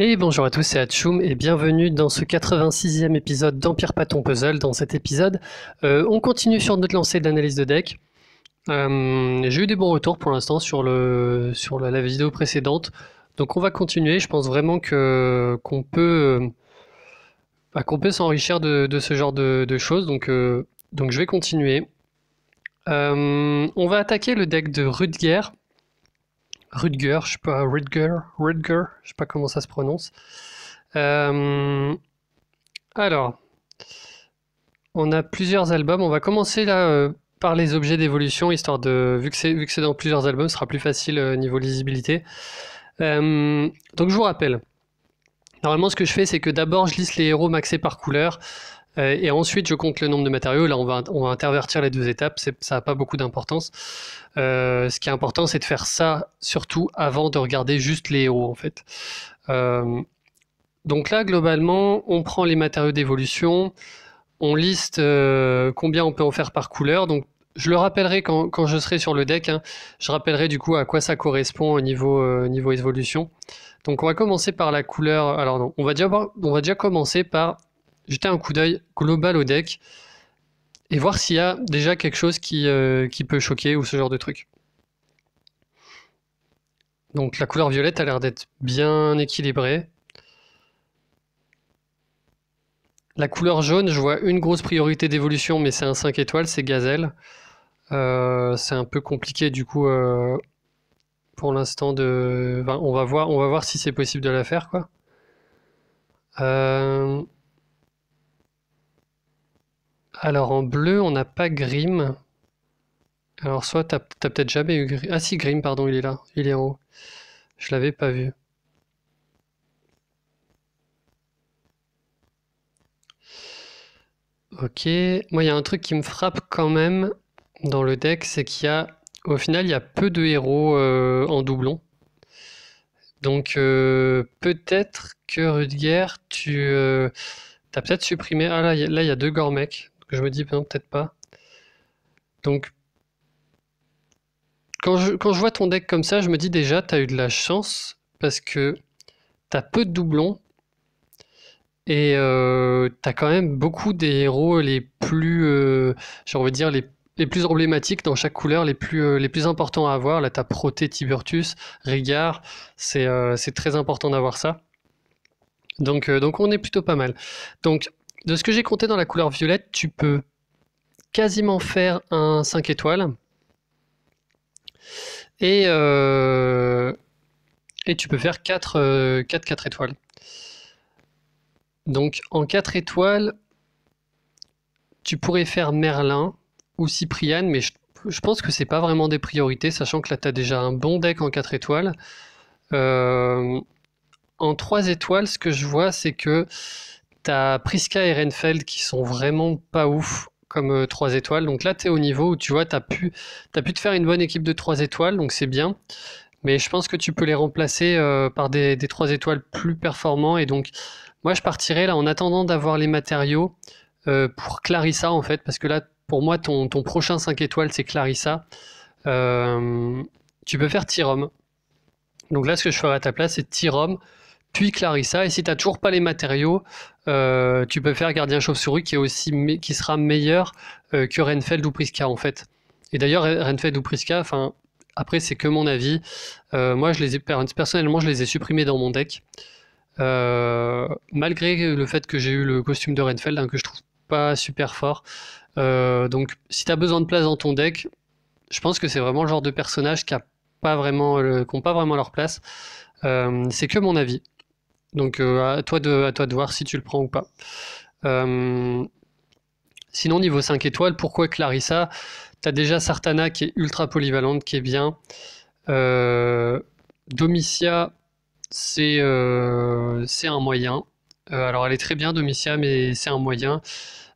Et bonjour à tous, c'est Hatchoum et bienvenue dans ce 86e épisode d'Empire Paton Puzzle. Dans cet épisode, euh, on continue sur notre lancée d'analyse de deck. Euh, j'ai eu des bons retours pour l'instant sur, la, vidéo précédente, donc on va continuer. Je pense vraiment bah, qu'on peut, s'enrichir de, ce genre de, choses, donc, euh, donc je vais continuer. on va attaquer le deck de Rudger. Rutger, je sais pas, je sais pas comment ça se prononce. Euh, alors, on a plusieurs albums. On va commencer là euh, par les objets d'évolution, histoire de, vu que c'est dans plusieurs albums, ce sera plus facile au euh, niveau lisibilité. donc je vous rappelle. Normalement, ce que je fais, c'est que d'abord je liste les héros maxés par couleur. Euh, et ensuite, je compte le nombre de matériaux. Là, on va, on intervertir les deux étapes. Ça n'a pas beaucoup d'importance. Euh, ce qui est important, c'est de faire ça surtout avant de regarder juste les héros en fait. Euh, donc là, globalement, on prend les matériaux d'évolution. On liste combien on peut en faire par couleur. Donc, je le rappellerai quand, je serai sur le deck. Hein. je rappellerai du coup à quoi ça correspond au niveau, niveau évolution. Donc on va commencer par la couleur. Alors non, on va déjà, on va déjà commencer par jeter un coup d'œil global au deck et voir s'il y a déjà quelque chose euh, qui, peut choquer ou ce genre de truc. Donc la couleur violette a l'air d'être bien équilibrée. La couleur jaune, je vois une grosse priorité d'évolution, mais c'est un 5 étoiles, c'est gazelle. Euh, c'est un peu compliqué du coup euh, pour l'instant de. on va voir, on va voir si c'est possible de la faire quoi. Euh... Alors en bleu, on n'a pas Grim. Alors soit t'as peut-être jamais eu Grim. Ah si, Grim, pardon, il est là. Il est en haut. Je l'avais pas vu. Ok. Moi, il y a un truc qui me frappe quand même dans le deck, c'est qu'il y a... Au final, il y a peu de héros euh, en doublon. Donc euh, peut-être que Rudger, tu... as euh, T'as peut-être supprimé. Ah là, il y a deux Gormecs je me dis, non, peut-être pas. Donc, quand je, vois ton deck comme ça, je me dis déjà, tu as eu de la chance parce que tu as peu de doublons et euh, tu as quand même beaucoup des héros les plus, je euh, j'ai dire, les, plus emblématiques dans chaque couleur, les plus, euh, les plus importants à avoir. Là, tu as Proté, Tiburtus, Rigard, c'est très important d'avoir ça. Donc, donc on est plutôt pas mal. Donc de ce que j'ai compté dans la couleur violette, tu peux quasiment faire un 5 étoiles. Et, euh, et tu peux faire 4, 4, euh, étoiles. Donc en 4 étoiles, tu pourrais faire Merlin ou Cypriane, mais je, pense que c'est pas vraiment des priorités, sachant que là tu as déjà un bon deck en 4 étoiles. Euh, en 3 étoiles, ce que je vois, c'est que T'as Priska et Renfeld qui sont vraiment pas ouf comme euh, trois étoiles. Donc là, tu es au niveau où tu vois, tu as pu, as pu te faire une bonne équipe de trois étoiles, donc c'est bien. Mais je pense que tu peux les remplacer euh, par des, trois étoiles plus performants. Et donc, moi, je partirais là en attendant d'avoir les matériaux euh, pour Clarissa, en fait, parce que là, pour moi, ton, prochain 5 étoiles, c'est Clarissa. tu peux faire Tirom. Donc là, ce que je ferai à ta place, c'est Tirom puis Clarissa. Et si tu n'as toujours pas les matériaux, euh, tu peux faire Gardien Chauve-souris qui, est aussi qui sera meilleur euh, que Renfeld ou Priska en fait. Et d'ailleurs, Renfeld ou Prisca enfin, après, c'est que mon avis. Euh, moi, je les personnellement, je les ai supprimés dans mon deck. malgré le fait que j'ai eu le costume de Renfeld, hein, que je trouve pas super fort. donc, si tu as besoin de place dans ton deck, je pense que c'est vraiment le genre de personnage qui a pas, pas vraiment leur place. c'est que mon avis. Donc euh, à, toi de, à toi de voir si tu le prends ou pas. Euh, sinon, niveau 5 étoiles, pourquoi Clarissa T'as déjà Sartana qui est ultra polyvalente, qui est bien. Euh, Domitia, c'est un moyen. alors elle est très bien Domitia, mais c'est un moyen.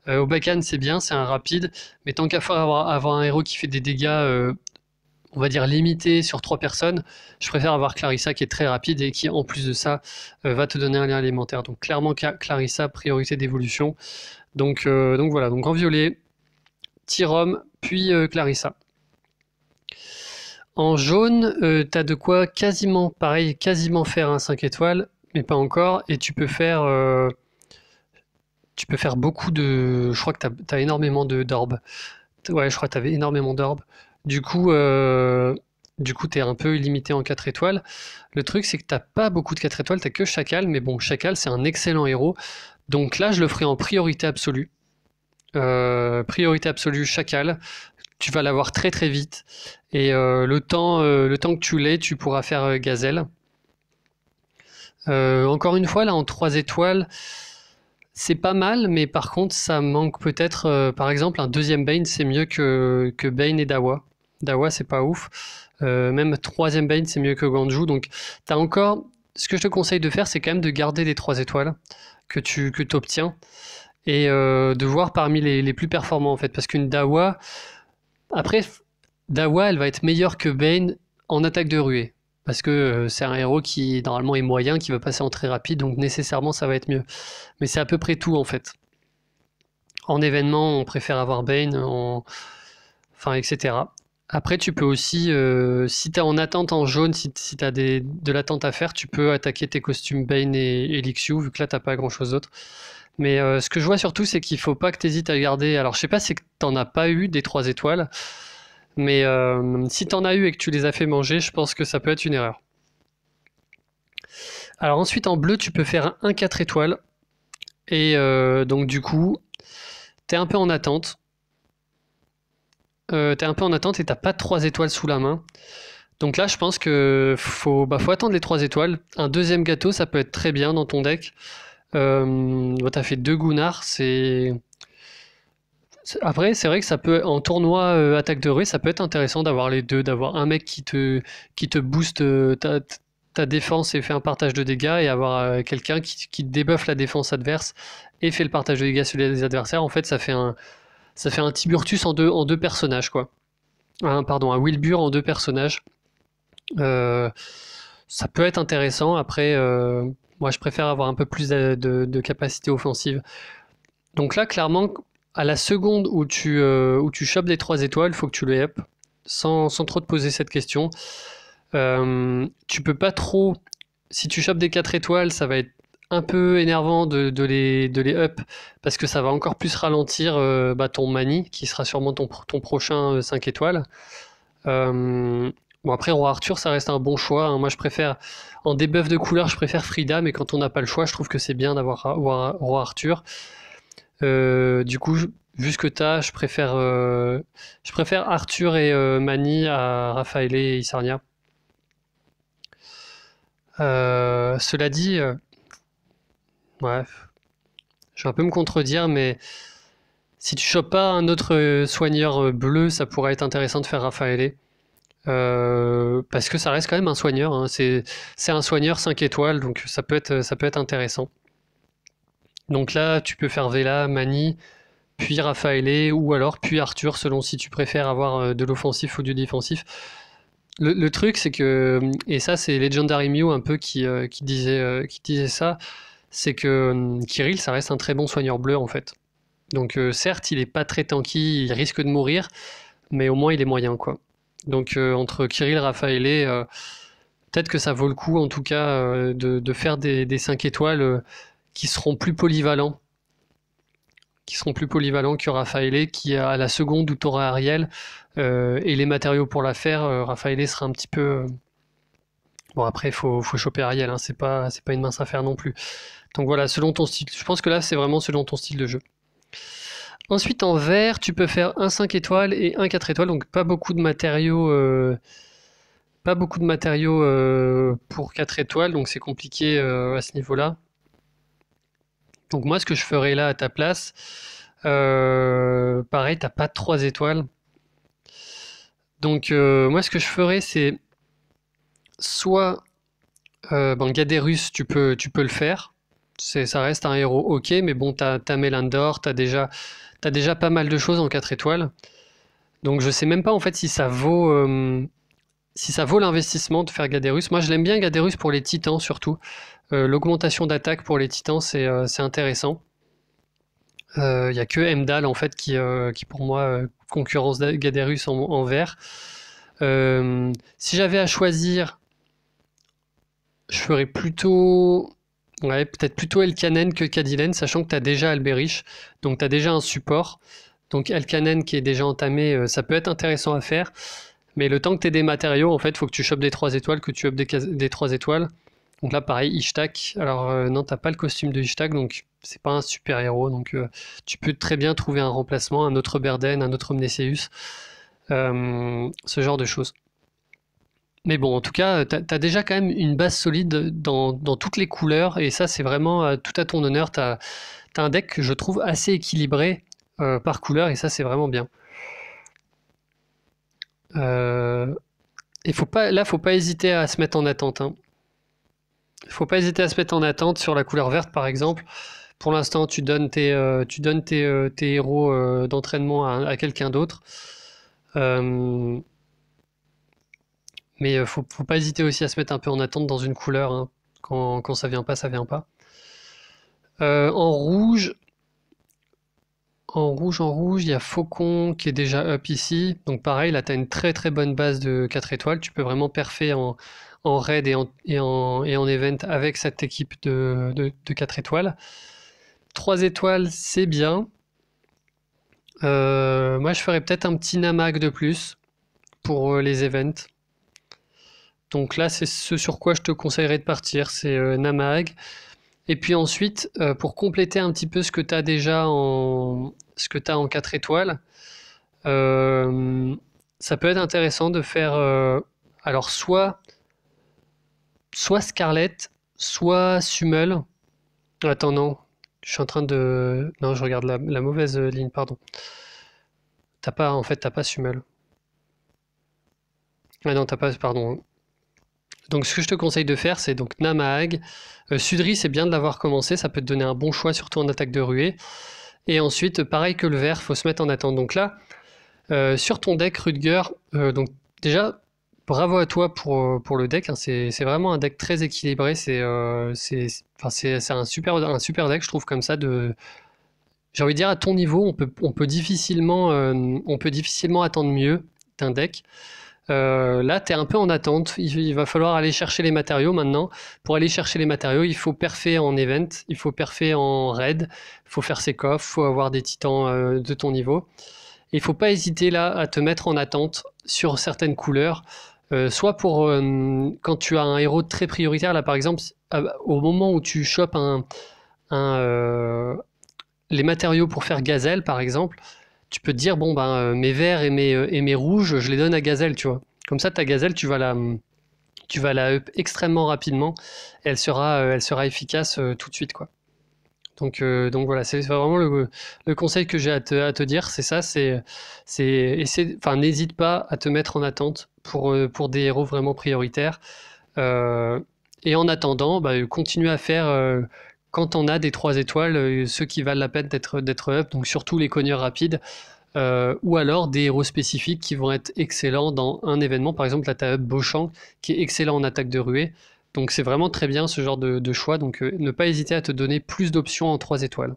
Euh, Obakan c'est bien, c'est un rapide, mais tant qu'à avoir, avoir, un héros qui fait des dégâts on va dire, limité sur trois personnes, je préfère avoir Clarissa qui est très rapide et qui, en plus de ça, euh, va te donner un lien élémentaire. Donc clairement, Clarissa, priorité d'évolution. Donc, euh, donc voilà, donc en violet, Tyrom, puis euh, Clarissa. En jaune, tu as de quoi quasiment, pareil, quasiment faire un 5 étoiles, mais pas encore, et tu peux faire tu peux faire beaucoup de. Je crois que tu as, énormément de d'orbes. Ouais, je crois que tu avais énormément d'orbes. Du coup, tu euh, es un peu illimité en 4 étoiles. Le truc, c'est que t'as pas beaucoup de 4 étoiles, t'as que Chacal, mais bon, Chacal, c'est un excellent héros. Donc là, je le ferai en priorité absolue. Euh, priorité absolue, Chacal. Tu vas l'avoir très très vite. Et euh, le, temps, le temps que tu l'aies, tu pourras faire Gazelle. encore une fois, là, en 3 étoiles, c'est pas mal, mais par contre, ça manque peut-être, par exemple, un deuxième Bane, c'est mieux que, que Bane et Dawa. Dawa, c'est pas ouf. Euh, même troisième Bane, c'est mieux que Ganju. Donc, tu as encore. Ce que je te conseille de faire, c'est quand même de garder les trois étoiles que tu que obtiens et euh, de voir parmi les, plus performants en fait. Parce qu'une Dawa, après, Dawa, elle va être meilleure que Bane en attaque de ruée. Parce que euh, c'est un héros qui normalement est moyen, qui va passer en très rapide, donc nécessairement ça va être mieux. Mais c'est à peu près tout en fait. En événement, on préfère avoir Bane, en... enfin, etc. Après, tu peux aussi, euh, si tu es en attente en jaune, si, tu as de l'attente à faire, tu peux attaquer tes costumes Bane et, Elixiu vu que là, tu pas grand-chose d'autre. Mais euh, ce que je vois surtout, c'est qu'il faut pas que tu hésites à garder. Alors, je sais pas si tu n'en as pas eu des 3 étoiles, mais euh, si tu en as eu et que tu les as fait manger, je pense que ça peut être une erreur. Alors, ensuite, en bleu, tu peux faire un 4 étoiles. Et donc, du coup, tu es un peu en attente euh, t'es un peu en attente et t'as pas trois étoiles sous la main. Donc là, je pense qu'il bah, faut, attendre les trois étoiles. Un deuxième gâteau, ça peut être très bien dans ton deck. Euh, t'as fait deux Gounards, Après, c'est vrai que ça peut, en tournoi euh, attaque de rue, ça peut être intéressant d'avoir les deux, d'avoir un mec qui te, qui te booste ta, défense et fait un partage de dégâts, et avoir quelqu'un qui, qui débuffe la défense adverse et fait le partage de dégâts sur les adversaires. En fait, ça fait un, ça fait un Tiburtus en deux, en deux personnages, quoi. Un, hein, pardon, un Wilbur en deux personnages. Euh, ça peut être intéressant. Après, euh, moi, je préfère avoir un peu plus de, capacité offensive. Donc là, clairement, à la seconde où tu, euh, où tu chopes des trois étoiles, il faut que tu le up, sans, sans, trop te poser cette question. tu peux pas trop. Si tu chopes des quatre étoiles, ça va être un peu énervant de, les, up parce que ça va encore plus ralentir euh, bah, ton mani qui sera sûrement ton, prochain 5 euh, étoiles. Euh, bon, après, Roi Arthur, ça reste un bon choix. Hein. Moi, je préfère en débuff de couleur, je préfère Frida, mais quand on n'a pas le choix, je trouve que c'est bien d'avoir Roi Arthur. du coup, vu ce que tu as, je préfère, je préfère Arthur et Mani à Raphaël et Isarnia. cela dit, Bref, Je vais un peu me contredire, mais si tu chopes pas un autre euh, soigneur euh, bleu, ça pourrait être intéressant de faire Raffaele. Euh, parce que ça reste quand même un soigneur. Hein. C'est, un soigneur 5 étoiles, donc ça peut être, ça peut être intéressant. Donc là, tu peux faire Vela, Mani, puis Raffaele, ou alors puis Arthur, selon si tu préfères avoir de l'offensif ou du défensif. Le, truc, c'est que, et ça, c'est Legendary Mew un peu qui, disait, qui disait ça, c'est que hum, Kirill, ça reste un très bon soigneur bleu en fait. Donc euh, certes, il est pas très tanky, il risque de mourir, mais au moins il est moyen quoi. Donc euh, entre Kirill, Raphaël et euh, peut-être que ça vaut le coup en tout cas de, faire des, 5 étoiles qui seront plus polyvalents. Qui seront plus polyvalents que Raphaël, qui à la seconde où à Ariel et les matériaux pour la faire, Raphaël sera un petit peu. Bon, après, il faut, choper Ariel, hein, c'est pas, pas une mince affaire non plus. Donc voilà, selon ton style. Je pense que là, c'est vraiment selon ton style de jeu. Ensuite, en vert, tu peux faire un 5 étoiles et un 4 étoiles, donc pas beaucoup de matériaux, euh, pas beaucoup de matériaux euh, pour 4 étoiles, donc c'est compliqué euh, à ce niveau-là. Donc moi, ce que je ferais là à ta place, pareil, t'as pas 3 étoiles. Donc moi, ce que je ferais, c'est soit euh, ben, Gaderus, tu peux, tu peux le faire ça reste un héros ok, mais bon, t'as as t'as déjà, as déjà pas mal de choses en 4 étoiles. Donc je sais même pas en fait si ça vaut, euh, si ça vaut l'investissement de faire Gaderus. Moi je l'aime bien Gaderus pour les titans surtout. Euh, l'augmentation d'attaque pour les titans c'est euh, intéressant. Il n'y a que Emdal en fait qui, qui pour moi concurrence Gaderus en vert. si j'avais à choisir, je ferais plutôt Ouais, peut-être plutôt Elkanen que Kadilen, sachant que tu as déjà Alberich, donc tu as déjà un support. Donc Elkanen qui est déjà entamé, euh, ça peut être intéressant à faire. Mais le temps que tu aies des matériaux, en fait, faut que tu chopes des 3 étoiles, que tu up des, des 3 étoiles. Donc là, pareil, Ishtak. Alors, non, euh, non, t'as pas le costume de Ishtak, donc c'est pas un super héros. Donc, euh, tu peux très bien trouver un remplacement, un autre Berden, un autre Omneseus, ce genre de choses. Mais bon, en tout cas, tu as, déjà quand même une base solide dans, toutes les couleurs, et ça, c'est vraiment euh, tout à ton honneur. Tu as, un deck que je trouve assez équilibré euh, par couleur, et ça, c'est vraiment bien. Euh, et faut pas, là, faut pas hésiter à se mettre en attente. Hein. Faut pas hésiter à se mettre en attente sur la couleur verte, par exemple. Pour l'instant, tu donnes tes, euh, tu donnes héros d'entraînement à, à quelqu'un d'autre. Euh, mais euh, faut, faut pas hésiter aussi à se mettre un peu en attente dans une couleur. Hein. Quand, quand, ça vient pas, ça vient pas. Euh, en rouge, en rouge, en rouge, il y a Faucon qui est déjà up ici. Donc pareil, là tu as une très très bonne base de 4 étoiles. Tu peux vraiment perfer en, en raid et en, et, en, event avec cette équipe de, de, 4 étoiles. 3 étoiles, c'est bien. Euh, moi je ferais peut-être un petit Namak de plus pour les events. Donc là, c'est ce sur quoi je te conseillerais de partir, c'est euh, Namag. Et puis ensuite, euh, pour compléter un petit peu ce que tu as déjà en, ce que as en 4 étoiles, euh, ça peut être intéressant de faire alors soit, soit Scarlett, soit Summel. Attends, non, je suis en train de. Non, je regarde la, mauvaise ligne, pardon. T'as pas, en fait, t'as pas Summel. Ah non, t'as pas, pardon. Donc ce que je te conseille de faire, c'est donc Namahag. Euh, Sudri, c'est bien de l'avoir commencé, ça peut te donner un bon choix, surtout en attaque de ruée. Et ensuite, pareil que le vert, faut se mettre en attente. Donc là, euh, sur ton deck, Rudger, euh, donc déjà, bravo à toi pour, le deck. Hein. c'est vraiment un deck très équilibré. C'est un, super, un super deck, je trouve, comme ça, de, j'ai envie de dire à ton niveau, on peut, on peut difficilement, on peut difficilement attendre mieux d'un deck. Euh, là, tu es un peu en attente. Il, va falloir aller chercher les matériaux maintenant. Pour aller chercher les matériaux, il faut perfer en event, il faut perfer en raid, il faut faire ses coffres, il faut avoir des titans euh, de ton niveau. Il faut pas hésiter là à te mettre en attente sur certaines couleurs. Euh, soit pour quand tu as un héros très prioritaire, là par exemple, au moment où tu chopes un les matériaux pour faire gazelle par exemple, tu peux te dire bon ben euh, mes verts et mes, euh, et mes rouges, je les donne à Gazelle, tu vois. Comme ça, ta Gazelle, tu vas la tu vas la up extrêmement rapidement. elle sera euh, elle sera efficace tout de suite quoi. Donc, donc voilà, c'est vraiment le, le, conseil que j'ai à, à te, dire, c'est ça, c'est, c'est, enfin, n'hésite pas à te mettre en attente pour, pour des héros vraiment prioritaires. et en attendant, bah, continue à faire quand on a des 3 étoiles, euh, ceux qui valent la peine d'être up, donc surtout les cogneurs rapides, euh, ou alors des héros spécifiques qui vont être excellents dans un événement. Par exemple, là, tu as Beauchamp qui est excellent en attaque de ruée. Donc, c'est vraiment très bien ce genre de, choix. Donc, euh, ne pas hésiter à te donner plus d'options en 3 étoiles.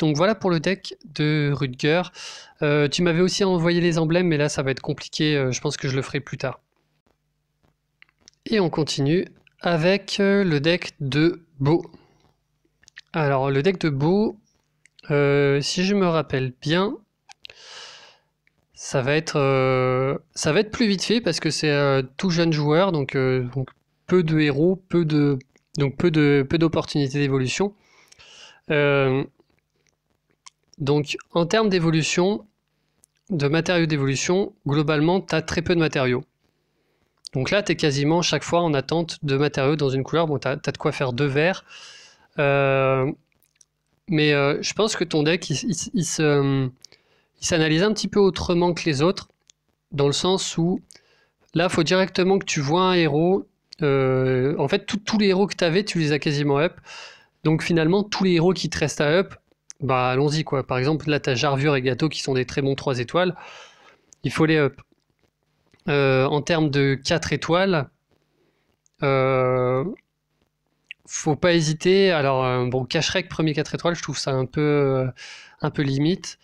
Donc, voilà pour le deck de Rudger. tu m'avais aussi envoyé les emblèmes, mais là, ça va être compliqué. je pense que je le ferai plus tard. Et on continue avec euh, le deck de Beau. Alors le deck de Beau, euh, si je me rappelle bien, ça va être euh, ça va être plus vite fait parce que c'est tout jeune joueur donc, peu de héros, peu de donc peu de peu d'opportunités d'évolution. donc en termes d'évolution, de matériaux d'évolution, globalement, tu as très peu de matériaux. Donc là, tu es quasiment chaque fois en attente de matériaux dans une couleur. Bon, tu as, de quoi faire deux verts. Euh, mais euh, je pense que ton deck, il, s'analyse un petit peu autrement que les autres, dans le sens où là, il faut directement que tu vois un héros. Euh, en fait, tous les héros que tu avais, tu les as quasiment up. Donc finalement, tous les héros qui te restent à up, bah allons-y quoi. Par exemple, là, t'as Jarvure et Gâteau qui sont des très bons 3 étoiles. Il faut les up. Euh, en termes de 4 étoiles, euh, faut pas hésiter. Alors, euh, bon, avec premier 4 étoiles, je trouve ça un peu, euh, un peu limite.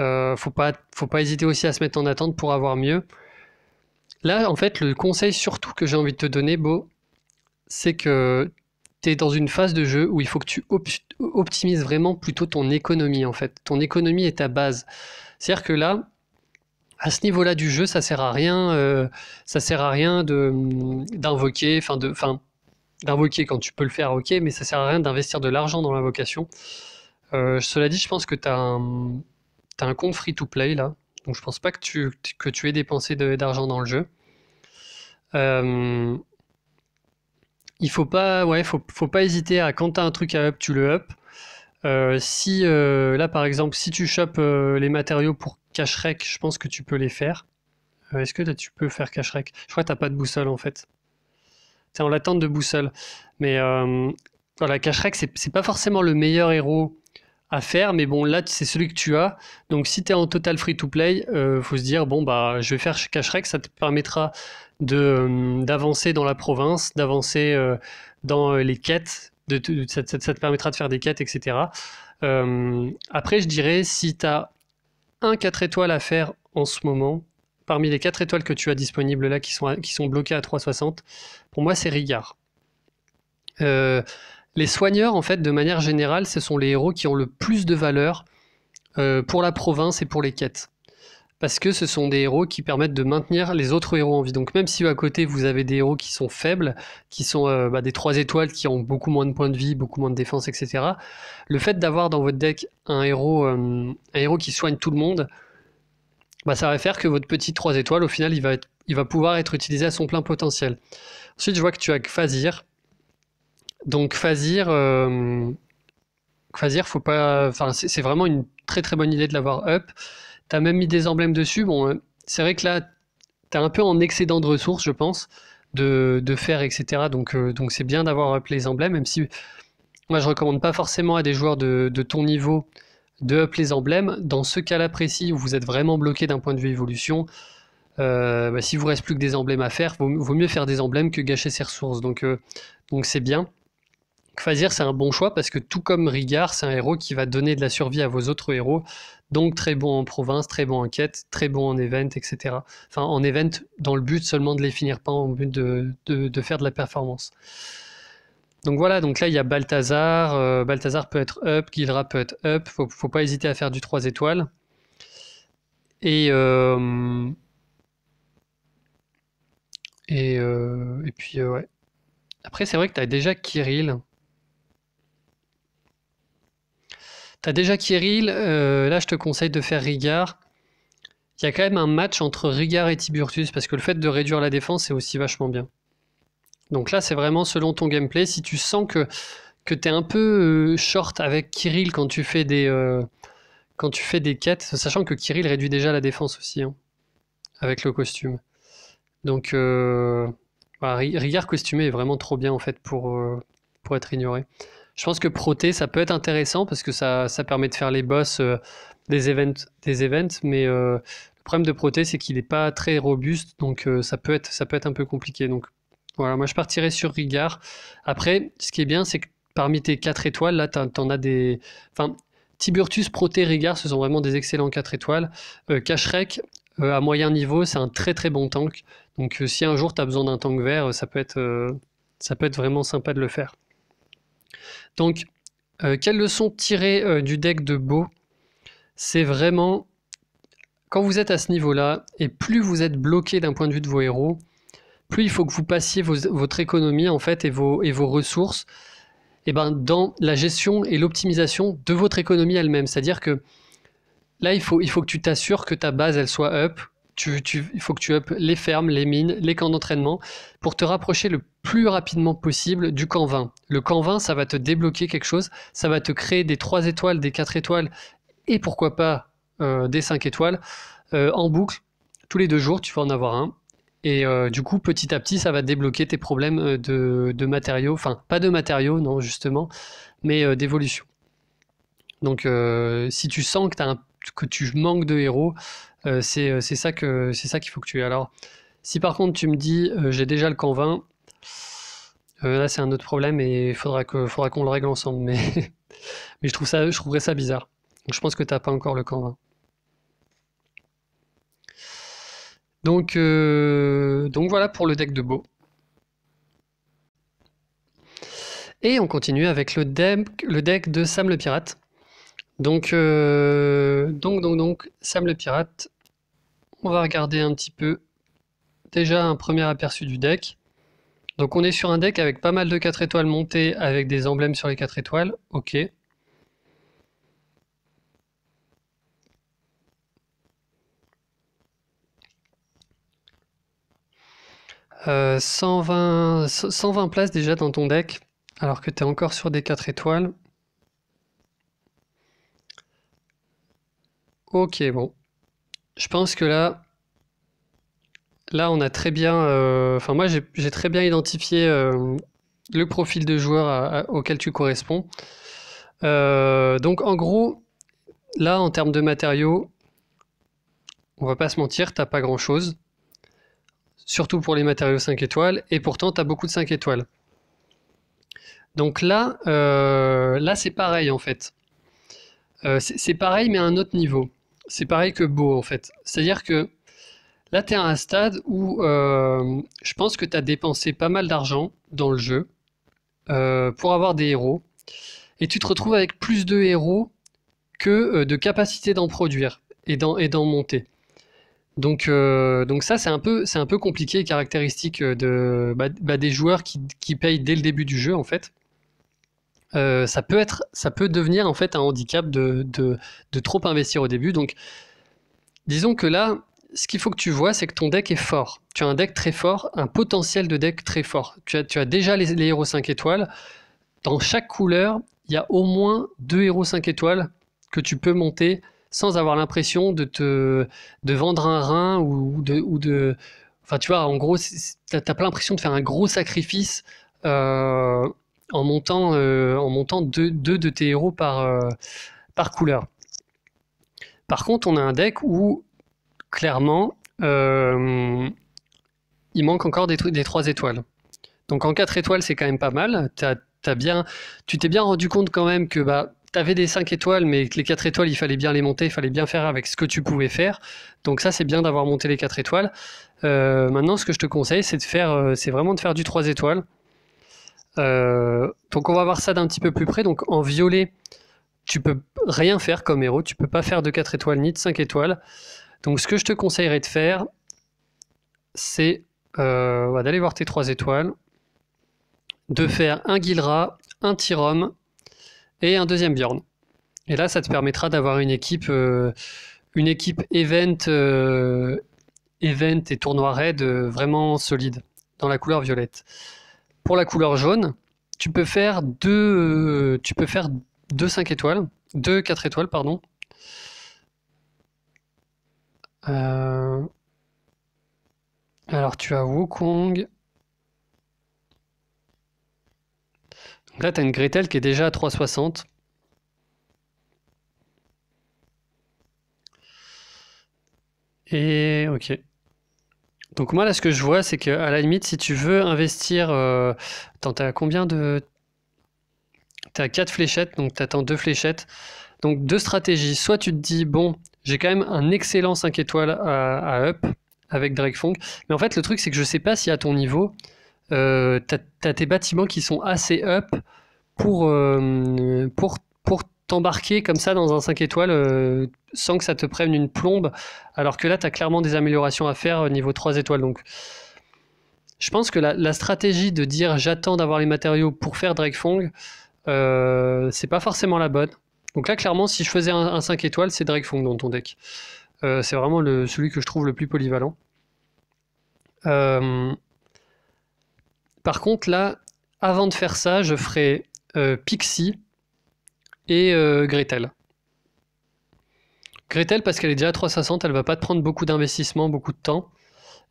Euh, faut, pas, faut pas hésiter aussi à se mettre en attente pour avoir mieux. Là, en fait, le conseil surtout que j'ai envie de te donner, Beau, c'est que tu es dans une phase de jeu où il faut que tu optimises vraiment plutôt ton économie, en fait. Ton économie est ta base. C'est-à-dire que là, à ce niveau-là du jeu, ça sert à rien, euh, ça sert à rien de mm, d'invoquer, enfin de, d'invoquer quand tu peux le faire, ok, mais ça sert à rien d'investir de l'argent dans l'invocation. Euh, cela dit, je pense que tu as un, compte free to play là, donc je pense pas que tu que tu aies dépensé d'argent dans le jeu. Euh, il faut pas, ouais, faut, faut pas hésiter à quand tu as un truc à up, tu le up. Euh, si euh, là par exemple, si tu chopes euh, les matériaux pour Cashrek, je pense que tu peux les faire. Est-ce que tu peux faire Cashrek Je crois que t'as pas de boussole en fait. T'es en l'attente de boussole. Mais voilà, Cashrek, n'est pas forcément le meilleur héros à faire, mais bon là c'est celui que tu as. Donc si tu es en total free to play, faut se dire bon bah je vais faire Cashrek, ça te permettra d'avancer dans la province, d'avancer dans les quêtes ça, te permettra de faire des quêtes, etc. Euh, après, je dirais, si tu as un 4 étoiles à faire en ce moment, parmi les 4 étoiles que tu as disponibles là, qui sont, qui sont bloquées à 360, pour moi, c'est Rigard. Euh, les soigneurs, en fait, de manière générale, ce sont les héros qui ont le plus de valeur euh, pour la province et pour les quêtes parce que ce sont des héros qui permettent de maintenir les autres héros en vie. Donc même si à côté vous avez des héros qui sont faibles, qui sont euh, bah, des 3 étoiles, qui ont beaucoup moins de points de vie, beaucoup moins de défense, etc., le fait d'avoir dans votre deck un héros, euh, un héros qui soigne tout le monde, bah, ça va faire que votre petit 3 étoiles, au final, il va, pouvoir être utilisé à son plein potentiel. Ensuite, je vois que tu as Fazir. Donc Fazir... Euh, faut pas. Enfin, c'est vraiment une très très bonne idée de l'avoir up. T'as même mis des emblèmes dessus. Bon, euh, c'est vrai que là, tu un peu en excédent de ressources, je pense, de, faire, etc. Donc, euh, donc c'est bien d'avoir up les emblèmes, même si moi, je recommande pas forcément à des joueurs de, ton niveau de up les emblèmes. Dans ce cas-là précis où vous êtes vraiment bloqué d'un point de vue évolution, euh, bah, si vous reste plus que des emblèmes à faire, vaut, mieux faire des emblèmes que gâcher ses ressources. Donc euh, donc c'est bien. Quasir, c'est un bon choix parce que tout comme Rigard, c'est un héros qui va donner de la survie à vos autres héros. Donc très bon en province, très bon en quête, très bon en event, etc. Enfin en event dans le but seulement de les finir, pas en but de, faire de la performance. Donc voilà, donc là il y a Balthazar, euh, Balthazar peut être up, Gilra peut être up, faut, faut pas hésiter à faire du 3 étoiles. Et, euh, et, euh, et puis ouais. Après c'est vrai que tu as déjà Kirill, T'as déjà Kirill, euh, là je te conseille de faire Rigard. Il y a quand même un match entre Rigard et Tiburtus, parce que le fait de réduire la défense, c'est aussi vachement bien. Donc là, c'est vraiment selon ton gameplay. Si tu sens que, que tu es un peu euh, short avec Kirill quand tu fais des, euh, quand tu fais des quêtes, sachant que Kirill réduit déjà la défense aussi, hein, avec le costume. Donc, Rigar Rigard costumé est vraiment trop bien en fait pour, pour être ignoré je pense que Proté, ça peut être intéressant parce que ça, permet de faire les boss euh, des, events, des events, mais euh, le problème de Proté, c'est qu'il n'est pas très robuste, donc euh, ça, peut être, ça peut être un peu compliqué. Donc voilà, moi je partirais sur Rigar. Après, ce qui est bien, c'est que parmi tes 4 étoiles, là, en as des. Enfin, Tiburtus, Proté, Rigar, ce sont vraiment des excellents 4 étoiles. Cashrek, à moyen niveau, c'est un très très bon tank. Donc si un jour tu as besoin d'un tank vert, ça peut être, ça peut être vraiment sympa de le faire. Donc, euh, quelle leçon tirer euh, du deck de Beau C'est vraiment, quand vous êtes à ce niveau-là, et plus vous êtes bloqué d'un point de vue de vos héros, plus il faut que vous passiez votre économie en fait et vos, et vos ressources et eh ben, dans la gestion et l'optimisation de votre économie elle-même. C'est-à-dire que là, il faut, il faut que tu t'assures que ta base elle soit up, il faut que tu up les fermes, les mines, les camps d'entraînement pour te rapprocher le plus rapidement possible du camp 20. Le camp 20, ça va te débloquer quelque chose, ça va te créer des 3 étoiles, des 4 étoiles et pourquoi pas euh, des 5 étoiles euh, en boucle. Tous les deux jours, tu vas en avoir un. Et euh, du coup, petit à petit, ça va débloquer tes problèmes de, de matériaux. Enfin, pas de matériaux, non, justement, mais d'évolution. Donc, si tu sens que tu as un que tu manques de héros, euh, euh, c'est ça que c'est ça qu'il faut que tu aies. Alors, si par contre tu me dis euh, j'ai déjà le camp 20, là c'est un autre problème et il faudra qu'on faudra qu'on le règle ensemble. Mais, mais je, trouve ça, je trouverais ça bizarre. je pense que tu n'as pas encore le camp 20. Donc, donc voilà pour le deck de Beau. Et on continue avec le deck, le deck de Sam le Pirate. Donc, euh, donc, donc, donc, Sam le pirate. On va regarder un petit peu déjà un premier aperçu du deck. Donc on est sur un deck avec pas mal de 4 étoiles montées avec des emblèmes sur les 4 étoiles. Ok. 120, euh, 120 places déjà dans ton deck alors que tu es encore sur des 4 étoiles. Ok, bon. Je pense que là, là, on a très bien. Euh, enfin, moi, j'ai très bien identifié euh, le profil de joueur auquel tu corresponds. Euh, donc, en gros, là, en termes de matériaux, on va pas se mentir, tu t'as pas grand-chose. Surtout pour les matériaux 5 étoiles. Et pourtant, tu as beaucoup de 5 étoiles. Donc là, là, c'est pareil en fait. c'est pareil, mais à un autre niveau c'est pareil que Beau, en fait. C'est-à-dire que là, tu es à un stade où euh, je pense que tu as dépensé pas mal d'argent dans le jeu euh, pour avoir des héros. Et tu te retrouves avec plus de héros que euh, de capacité d'en produire et d'en, monter. Donc, donc ça, c'est un, peu, c'est un peu compliqué caractéristique de, bah, bah, des joueurs qui, qui, payent dès le début du jeu, en fait. Euh, ça peut être, ça peut devenir en fait un handicap de, de, trop investir au début. Donc, disons que là, ce qu'il faut que tu vois, c'est que ton deck est fort. Tu as un deck très fort, un potentiel de deck très fort. Tu as, tu as déjà les, héros 5 étoiles. Dans chaque couleur, il y a au moins deux héros 5 étoiles que tu peux monter sans avoir l'impression de te de vendre un rein ou de, ou de enfin tu vois en gros tu as, pas l'impression de faire un gros sacrifice euh, en montant, 2 euh, en montant deux, de tes héros par, euh, par couleur. Par contre, on a un deck où, clairement, euh, il manque encore des, des 3 étoiles. Donc en 4 étoiles, c'est quand même pas mal. bien, tu t'es bien rendu compte quand même que bah, tu avais des 5 étoiles, mais que les 4 étoiles, il fallait bien les monter, il fallait bien faire avec ce que tu pouvais faire. Donc ça, c'est bien d'avoir monté les 4 étoiles. maintenant, ce que je te conseille, c'est de faire, c'est vraiment de faire du 3 étoiles. Euh, donc on va voir ça d'un petit peu plus près. Donc en violet, tu peux rien faire comme héros, tu peux pas faire de 4 étoiles ni de 5 étoiles. Donc ce que je te conseillerais de faire, c'est euh, d'aller voir tes 3 étoiles, de faire un Gilra, un Tyrom et un deuxième Bjorn. Et là, ça te permettra d'avoir une équipe, euh, une équipe event, event et tournoi raid vraiment solide dans la couleur violette pour la couleur jaune, tu peux faire deux, euh, tu peux faire deux 5 étoiles, deux 4 étoiles, pardon. Euh, alors tu as Wukong. Donc là, tu as une Gretel qui est déjà à 360. Et ok. Donc moi là ce que je vois c'est que à la limite si tu veux investir, euh, t'as combien de, t'as quatre fléchettes donc t'attends deux fléchettes, donc deux stratégies. Soit tu te dis bon j'ai quand même un excellent 5 étoiles à, up avec Funk, mais en fait le truc c'est que je sais pas si à ton niveau euh, t'as tes bâtiments qui sont assez up pour euh, pour pour t'embarquer comme ça dans un 5 étoiles euh, sans que ça te prenne une plombe, alors que là, tu as clairement des améliorations à faire au euh, niveau 3 étoiles. Donc, je pense que la, stratégie de dire j'attends d'avoir les matériaux pour faire Drakefong, euh, c'est pas forcément la bonne. Donc là, clairement, si je faisais un, 5 étoiles, c'est Drakefong dans ton deck. Euh, c'est vraiment celui que je trouve le plus polyvalent. par contre, là, avant de faire ça, je ferais Pixie et euh, Gretel. Gretel, parce qu'elle est déjà à 360, elle va pas te prendre beaucoup d'investissement, beaucoup de temps,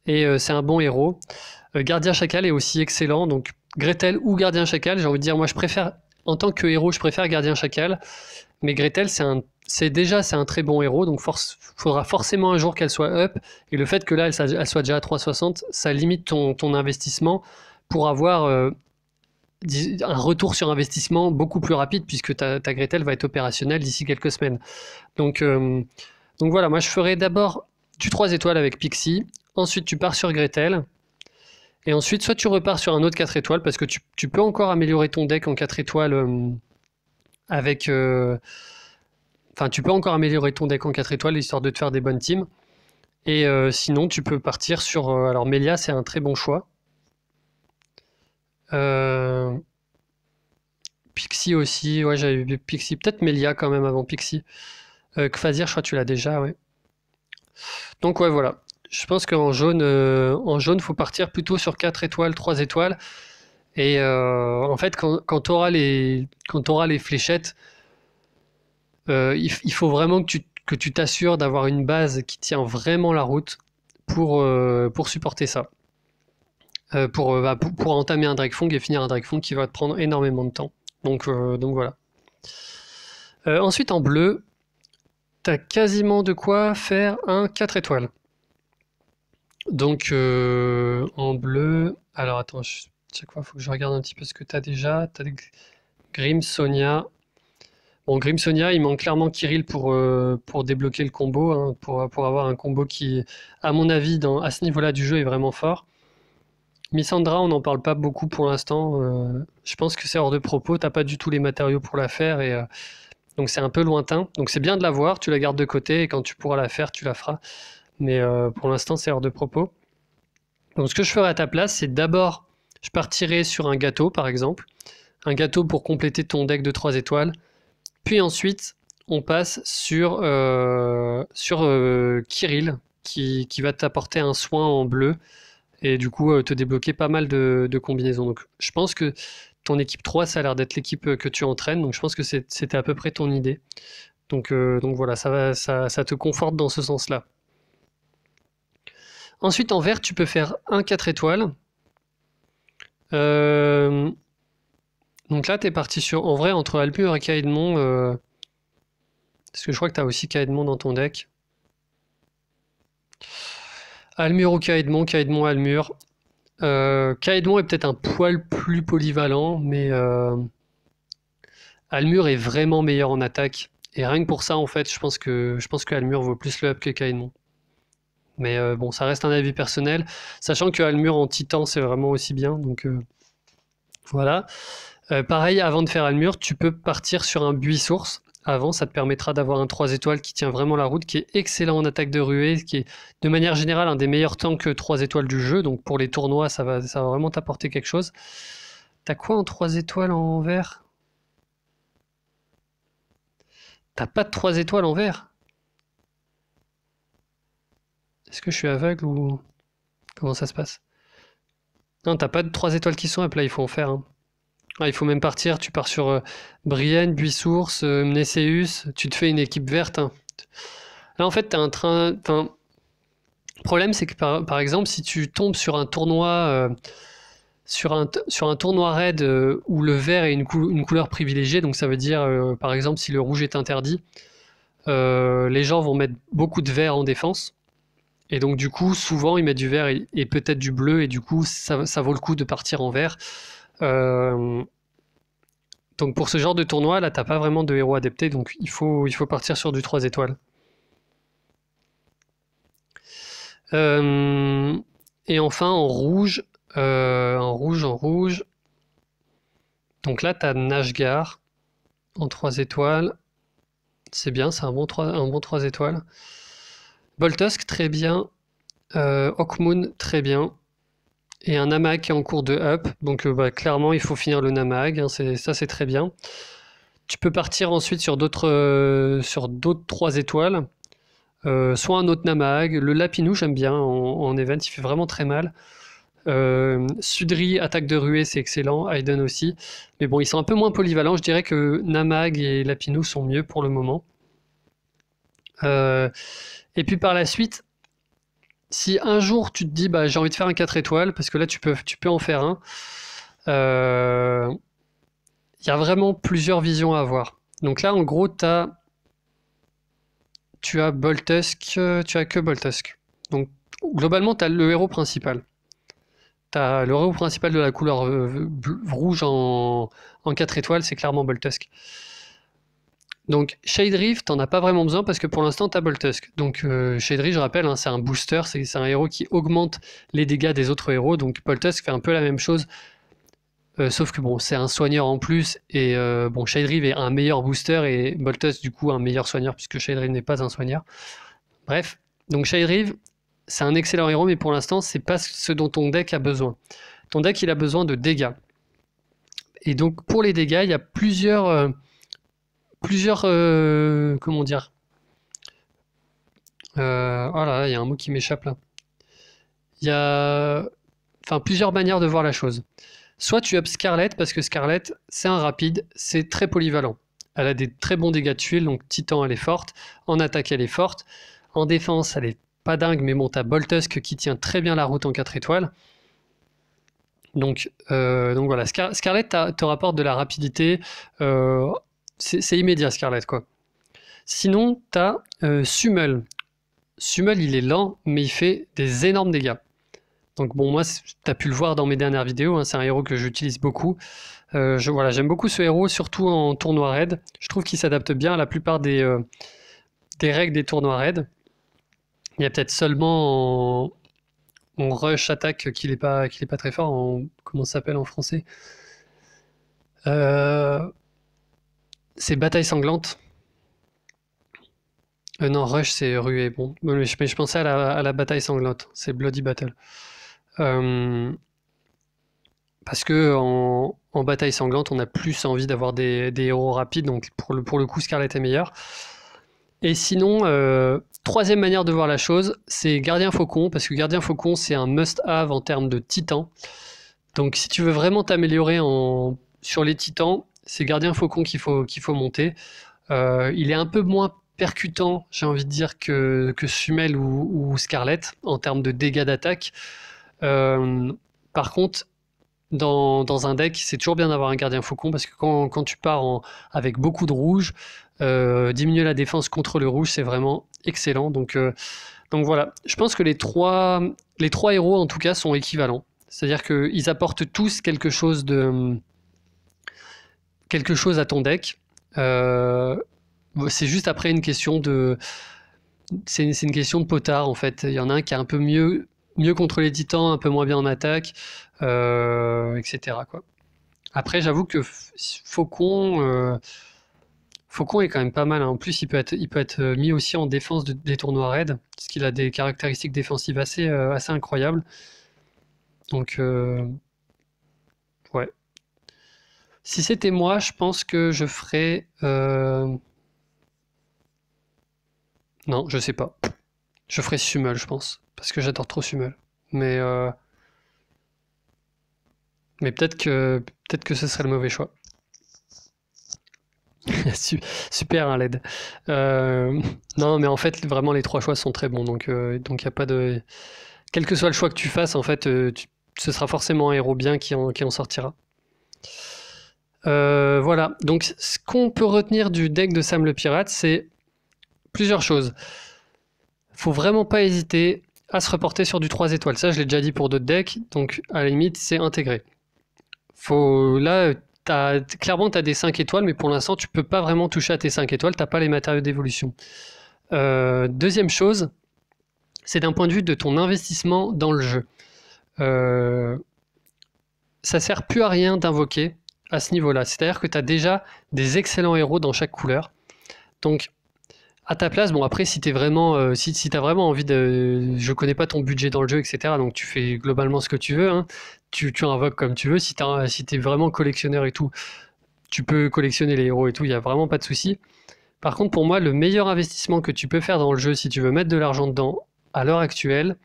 et euh, c'est un bon héros. Euh, Gardien Chacal est aussi excellent, donc Gretel ou Gardien Chacal, j'ai envie de dire, moi je préfère, en tant que héros, je préfère Gardien Chacal, mais Gretel, c'est un c'est déjà c'est un très bon héros, donc il faudra forcément un jour qu'elle soit up. Et le fait que là, elle, soit déjà à 3,60, ça limite ton, investissement pour avoir un retour sur investissement beaucoup plus rapide puisque ta, Gretel va être opérationnelle d'ici quelques semaines. Donc, euh, donc voilà, moi je ferai d'abord du 3 étoiles avec Pixie, ensuite tu pars sur Gretel, et ensuite soit tu repars sur un autre 4 étoiles parce que tu, peux encore améliorer ton deck en 4 étoiles euh, avec... Euh, enfin, tu peux encore améliorer ton deck en 4 étoiles histoire de te faire des bonnes teams. Et sinon, tu peux partir sur... alors Melia, c'est un très bon choix euh, Pixie aussi, ouais, j'avais vu Pixie. Peut-être Melia quand même avant Pixie. Euh, Kfazir, je crois que tu l'as déjà, ouais. Donc, ouais, voilà. Je pense qu'en jaune, euh, en jaune, faut partir plutôt sur 4 étoiles, 3 étoiles. Et euh, en fait, quand, quand tu auras, les fléchettes, il, faut vraiment que tu t'assures d'avoir une base qui tient vraiment la route pour, pour supporter ça. Euh, euh, bah, pour, entamer un Drake et finir un Drake qui va te prendre énormément de temps. Donc, euh, donc voilà. ensuite, en bleu, t'as quasiment de quoi faire un 4 étoiles. Donc en bleu, alors attends, chaque fois, faut que je regarde un petit peu ce que t'as déjà. T'as Grim, Sonia. Bon, Grim, Sonia, il manque clairement Kirill pour, pour débloquer le combo, hein, pour, avoir un combo qui, à mon avis, dans, à ce niveau-là du jeu, est vraiment fort. Missandra, on n'en parle pas beaucoup pour l'instant. Euh, je pense que c'est hors de propos. T'as pas du tout les matériaux pour la faire et euh, donc c'est un peu lointain. Donc c'est bien de la voir. Tu la gardes de côté et quand tu pourras la faire, tu la feras. Mais euh, pour l'instant, c'est hors de propos. Donc ce que je ferai à ta place, c'est d'abord, je partirai sur un gâteau par exemple, un gâteau pour compléter ton deck de 3 étoiles. Puis ensuite, on passe sur sur Kirill qui va t'apporter un soin en bleu et du coup euh, te débloquer pas mal de, combinaisons. Donc je pense que ton équipe 3, ça a l'air d'être l'équipe euh, que tu entraînes, donc je pense que c'était à peu près ton idée. Donc, euh, donc voilà, ça, ça, te conforte dans ce sens-là. Ensuite, en vert, tu peux faire 1 4 étoiles. donc là, tu es parti sur, en vrai, entre Alpur et Kaedmon. parce que je crois que tu as aussi Kaedmon dans ton deck. Almur ou Caedmon, Caedmon, Almure. Euh, est peut-être un poil plus polyvalent, mais euh, Almure est vraiment meilleur en attaque. Et rien que pour ça, en fait, je pense que, je pense Almure vaut plus le up que Caedmon. Mais euh, bon, ça reste un avis personnel, sachant que Almure en titan, c'est vraiment aussi bien. Donc euh, voilà. Euh, pareil, avant de faire Almur, tu peux partir sur un buis source avant, ça te permettra d'avoir un 3 étoiles qui tient vraiment la route, qui est excellent en attaque de ruée, qui est de manière générale un des meilleurs tanks 3 étoiles du jeu. Donc pour les tournois, ça va, ça va vraiment t'apporter quelque chose. T'as quoi en 3 étoiles en vert T'as pas de 3 étoiles en vert Est-ce que je suis aveugle ou comment ça se passe Non, t'as pas de 3 étoiles qui sont up là, il faut en faire. Hein il faut même partir, tu pars sur euh, Brienne, Buissource, euh, tu te fais une équipe verte. Hein. Là, en fait, tu as un train. Le problème, c'est que par, exemple, si tu tombes sur un tournoi. Euh, sur un, tournoi raid où le vert est une, couleur privilégiée, donc ça veut dire par exemple si le rouge est interdit, les gens vont mettre beaucoup de vert en défense. Et donc du coup souvent ils mettent du vert et, peut-être du bleu et du coup ça vaut le coup de partir en vert. Euh, donc pour ce genre de tournoi, là, t'as pas vraiment de héros adaptés, donc il faut, il faut partir sur du 3 étoiles. Euh, et enfin, en rouge, euh, en rouge, en rouge. Donc là, t'as Nashgar en 3 étoiles. C'est bien, c'est un bon 3, un bon étoiles. Boltusk, très bien. Euh, Hawkmoon, très bien et un NAMAG qui est en cours de up. Donc euh, bah, clairement, il faut finir le NAMAG, hein. ça c'est très bien. Tu peux partir ensuite sur d'autres euh, sur d'autres trois étoiles, euh, soit un autre NAMAG. Le Lapinou, j'aime bien en, event, il fait vraiment très mal. Sudri, attaque de ruée, c'est excellent. Aiden aussi. Mais bon, ils sont un peu moins polyvalents. Je dirais que Namag et Lapinou sont mieux pour le moment. et puis par la suite, si un jour tu te dis bah, j'ai envie de faire un 4 étoiles, parce que là tu peux, tu peux en faire un, euh, il y a vraiment plusieurs visions à avoir. Donc là en gros as, tu as Boltusk, tu as que Boltusk. Donc globalement tu as le héros principal. Tu as le héros principal de la couleur euh, rouge en, en 4 étoiles, c'est clairement Boltusk. Donc Shade tu t'en as pas vraiment besoin parce que pour l'instant t'as Boltusk. Donc euh, Shade Reef, je rappelle, hein, c'est un booster, c'est un héros qui augmente les dégâts des autres héros. Donc Boltusk fait un peu la même chose, euh, sauf que bon, c'est un soigneur en plus et euh, bon bon, Rift est un meilleur booster et Boltusk du coup un meilleur soigneur puisque Shade Reef n'est pas un soigneur. Bref, donc Shade Reef, c'est un excellent héros, mais pour l'instant c'est pas ce dont ton deck a besoin. Ton deck il a besoin de dégâts. Et donc pour les dégâts, il y a plusieurs plusieurs, euh, comment dire, voilà euh, oh il y a un mot qui m'échappe là. Il y a, enfin, plusieurs manières de voir la chose. Soit tu up Scarlett parce que Scarlett, c'est un rapide, c'est très polyvalent. Elle a des très bons dégâts de tuiles, donc Titan, elle est forte. En attaque, elle est forte. En défense, elle est pas dingue, mais bon, t'as Boltusk qui tient très bien la route en 4 étoiles. Donc, euh, donc voilà, Scarlet Scarlett te rapporte de la rapidité, c'est immédiat, Scarlett, quoi. Sinon, t'as euh, Summel. Summel, il est lent, mais il fait des énormes dégâts. Donc bon, moi, t'as pu le voir dans mes dernières vidéos, hein, c'est un héros que j'utilise beaucoup. Euh, voilà, j'aime beaucoup ce héros, surtout en tournoi raid. Je trouve qu'il s'adapte bien à la plupart des, euh, règles des tournois raid. Il y a peut-être seulement en, rush attaque qu'il n'est pas, pas très fort, comment ça s'appelle en français euh, c'est Bataille sanglante. Euh, non, Rush, c'est Ruée. Bon, mais je, pensais à la, Bataille sanglante. C'est Bloody Battle. Euh, parce que en, Bataille sanglante, on a plus envie d'avoir des, héros rapides. Donc, pour le, pour le coup, Scarlet est meilleur. Et sinon, euh, troisième manière de voir la chose, c'est Gardien Faucon. Parce que Gardien Faucon, c'est un must-have en termes de titan. Donc, si tu veux vraiment t'améliorer en, sur les titans, c'est Gardien Faucon qu'il faut, faut monter. Euh, il est un peu moins percutant, j'ai envie de dire, que, que Sumel ou, ou Scarlett en termes de dégâts d'attaque. Euh, par contre, dans, un deck, c'est toujours bien d'avoir un gardien faucon parce que quand, tu pars avec beaucoup de rouge, euh, diminuer la défense contre le rouge, c'est vraiment excellent. Donc, donc voilà, je pense que les trois, les trois héros en tout cas sont équivalents. C'est-à-dire qu'ils apportent tous quelque chose de quelque chose à ton deck. Euh, c'est juste après une question de. C'est une, question de potard en fait. Il y en a un qui est un peu mieux, mieux contre les titans, un peu moins bien en attaque, euh, etc. Quoi. Après, j'avoue que Faucon, euh, Faucon est quand même pas mal. Hein. En plus, il peut, être, il peut être mis aussi en défense des tournois raids, parce qu'il a des caractéristiques défensives assez, euh, assez incroyables. Donc, ouais, si c'était moi, je pense que je ferais. Euh, non, je sais pas. Je ferais Summel, je pense. Parce que j'adore trop Summel. Mais. Euh, mais peut-être que, peut que ce serait le mauvais choix. Super, un hein, LED. Euh, non, mais en fait, vraiment, les trois choix sont très bons. Donc, il n'y a pas de. Quel que soit le choix que tu fasses, en fait, ce sera forcément un héros bien qui qui en sortira. Euh, voilà, donc ce qu'on peut retenir du deck de Sam le Pirate, c'est plusieurs choses. Faut vraiment pas hésiter à se reporter sur du 3 étoiles. Ça, je l'ai déjà dit pour d'autres decks, donc à la limite, c'est intégré. là, clairement, tu as des 5 étoiles, mais pour l'instant, tu peux pas vraiment toucher à tes 5 étoiles, t'as pas les matériaux d'évolution. Euh, deuxième chose, c'est d'un point de vue de ton investissement dans le jeu. Euh, ça sert plus à rien d'invoquer à ce niveau-là. C'est-à-dire que tu as déjà des excellents héros dans chaque couleur. Donc, à ta place, bon après si es vraiment, euh, si, tu as vraiment envie de, je connais pas ton budget dans le jeu, etc. Donc tu fais globalement ce que tu veux, hein. tu, invoques comme tu veux. Si tu si es vraiment collectionneur et tout, tu peux collectionner les héros et tout, il y a vraiment pas de souci. Par contre, pour moi, le meilleur investissement que tu peux faire dans le jeu, si tu veux mettre de l'argent dedans à l'heure actuelle,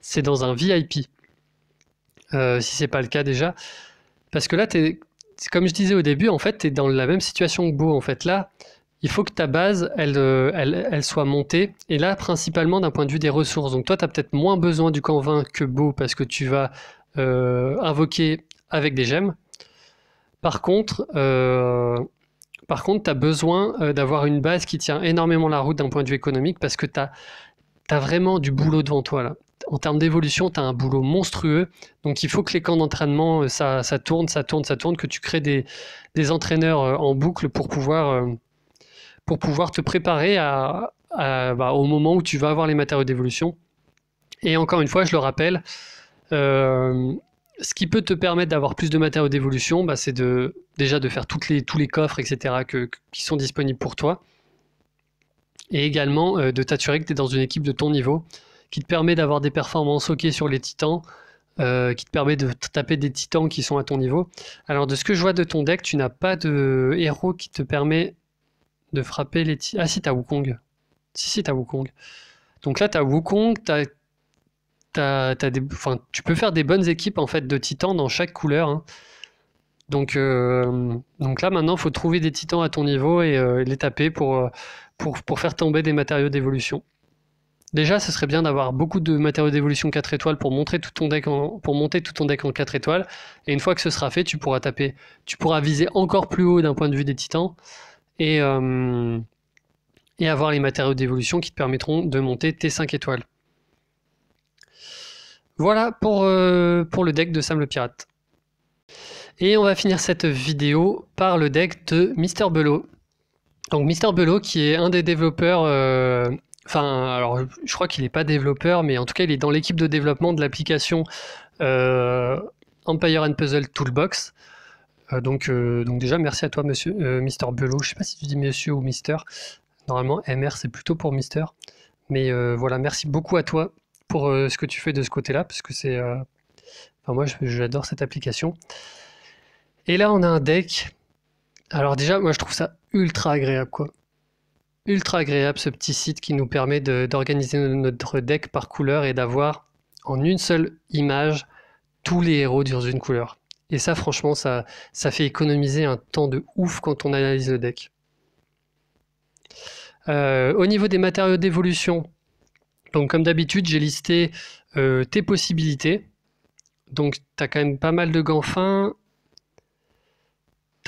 c'est dans un VIP. Euh, si c'est pas le cas déjà, parce que là tu es comme je disais au début, en fait, tu es dans la même situation que Beau. En fait, là, il faut que ta base, elle, euh, elle, soit montée. Et là, principalement d'un point de vue des ressources. Donc, toi, tu as peut-être moins besoin du camp 20 que Beau parce que tu vas euh, invoquer avec des gemmes. Par contre, euh, par contre, tu as besoin d'avoir une base qui tient énormément la route d'un point de vue économique parce que tu as, as, vraiment du boulot devant toi là en termes d'évolution, tu as un boulot monstrueux. Donc il faut que les camps d'entraînement, euh, ça, ça, tourne, ça tourne, ça tourne, que tu crées des, entraîneurs euh, en boucle pour pouvoir, euh, pour pouvoir te préparer bah, au moment où tu vas avoir les matériaux d'évolution. Et encore une fois, je le rappelle, ce qui peut te permettre d'avoir plus de matériaux d'évolution, bah, c'est de, déjà de faire toutes les, tous les coffres, etc., qui sont disponibles pour toi. Et également de t'assurer que tu es dans une équipe de ton niveau qui te permet d'avoir des performances ok sur les titans, euh, qui te permet de taper des titans qui sont à ton niveau. Alors de ce que je vois de ton deck, tu n'as pas de héros qui te permet de frapper les titans. Ah si, t'as Wukong. Si, si, t'as Wukong. Donc là, t'as Wukong, as, tu peux faire des bonnes équipes en fait de titans dans chaque couleur. Hein. Donc, euh, donc là maintenant, il faut trouver des titans à ton niveau et euh, les taper pour, pour, pour faire tomber des matériaux d'évolution. Déjà, ce serait bien d'avoir beaucoup de matériaux d'évolution 4 étoiles pour, monter tout ton deck en 4 étoiles. Et une fois que ce sera fait, tu pourras taper, tu pourras viser encore plus haut d'un point de vue des titans et, euh, avoir les matériaux d'évolution qui te permettront de monter tes 5 étoiles. Voilà euh, pour, le deck de Sam le Pirate. Et on va finir cette vidéo par le deck de Mr. bello Donc Mr. Belot qui est un des développeurs euh, Enfin, alors je crois qu'il n'est pas développeur, mais en tout cas, il est dans l'équipe de développement de l'application euh, Empire and Puzzle Toolbox. Euh, donc, euh, donc, déjà, merci à toi, monsieur, Mister Je Je sais pas si tu dis monsieur ou Mister. Normalement, MR, c'est plutôt pour Mister. Mais voilà, merci beaucoup à toi pour ce que tu fais de ce côté-là, parce que c'est... Enfin, moi, j'adore cette application. Et là, on a un deck. Alors déjà, moi, je trouve ça ultra agréable, quoi ultra agréable ce petit site qui nous permet d'organiser notre deck par couleur et d'avoir en une seule image tous les héros d'une couleur. Et ça, franchement, ça, ça fait économiser un temps de ouf quand on analyse le deck. Euh, au niveau des matériaux d'évolution, donc comme d'habitude, j'ai listé euh, tes possibilités. Donc tu as quand même pas mal de gants fins,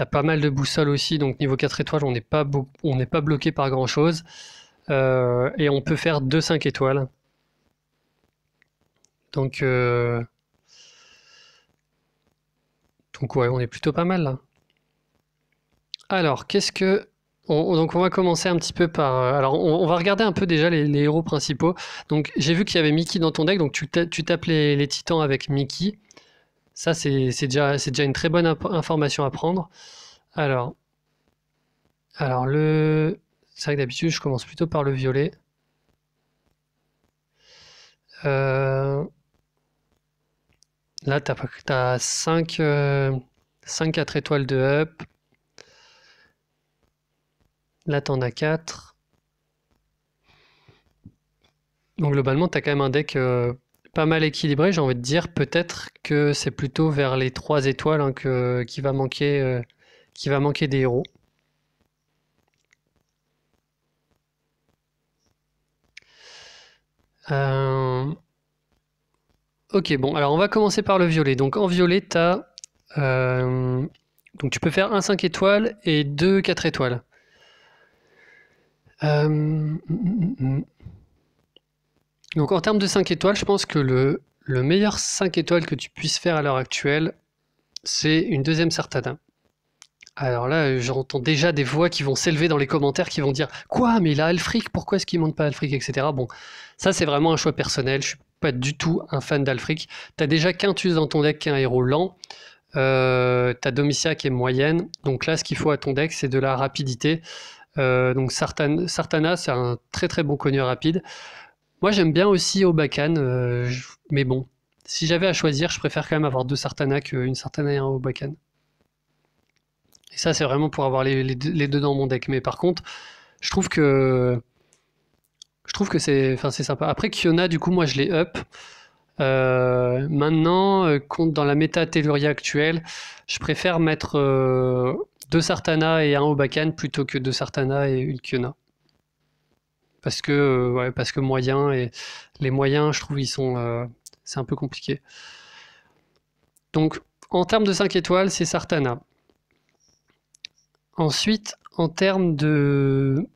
pas mal de boussole aussi, donc niveau 4 étoiles, on n'est pas, on n'est pas bloqué par grand chose. Euh, et on peut faire 2 5 étoiles. Donc, euh, donc ouais, on est plutôt pas mal là. Alors, qu'est-ce que on, donc on va commencer un petit peu par. Euh, alors on, va regarder un peu déjà les, héros principaux. Donc j'ai vu qu'il y avait Mickey dans ton deck, donc tu, tapes les, les titans avec Mickey. Ça, c'est déjà, déjà, une très bonne information à prendre. Alors, alors le... c'est vrai que d'habitude, je commence plutôt par le violet. Euh, là, tu as, 5, 4 étoiles de up. Là, tu en as 4. Donc globalement, tu as quand même un deck euh, pas mal équilibré, j'ai envie de dire. Peut-être que c'est plutôt vers les trois étoiles hein, que, qui, va manquer, euh, qui va manquer des héros. Euh, ok, bon, alors on va commencer par le violet. Donc en violet, as, euh, Donc tu peux faire un 5 étoiles et deux 4 étoiles. Euh... Mm, mm, mm, donc en termes de 5 étoiles, je pense que le, meilleur 5 étoiles que tu puisses faire à l'heure actuelle, c'est une deuxième Sartana. Alors là, j'entends déjà des voix qui vont s'élever dans les commentaires, qui vont dire Quoi Mais il a pourquoi est-ce qu'il monte pas Alfric etc. Bon, ça c'est vraiment un choix personnel, je ne suis pas du tout un fan Tu as déjà Quintus dans ton deck qui est un héros lent, euh, t'as Domicia qui est moyenne, donc là ce qu'il faut à ton deck c'est de la rapidité. Euh, donc Sartana, Sartana c'est un très très bon connu rapide. Moi, j'aime bien aussi Obakan, euh, mais bon, si j'avais à choisir, je préfère quand même avoir deux Sartana qu'une Sartana et un Obakan. Et ça, c'est vraiment pour avoir les, deux dans mon deck. Mais par contre, je trouve que je trouve que c'est enfin, sympa. Après, Kiona, du coup, moi, je l'ai up. Euh, maintenant, euh, dans la méta Telluria actuelle, je préfère mettre deux Sartana et un Obakan plutôt que deux Sartana et une Kiona parce que euh, ouais, parce que moyen et les moyens, je trouve, ils sont euh, c'est un peu compliqué. Donc en termes de 5 étoiles, c'est Sartana. Ensuite, en termes de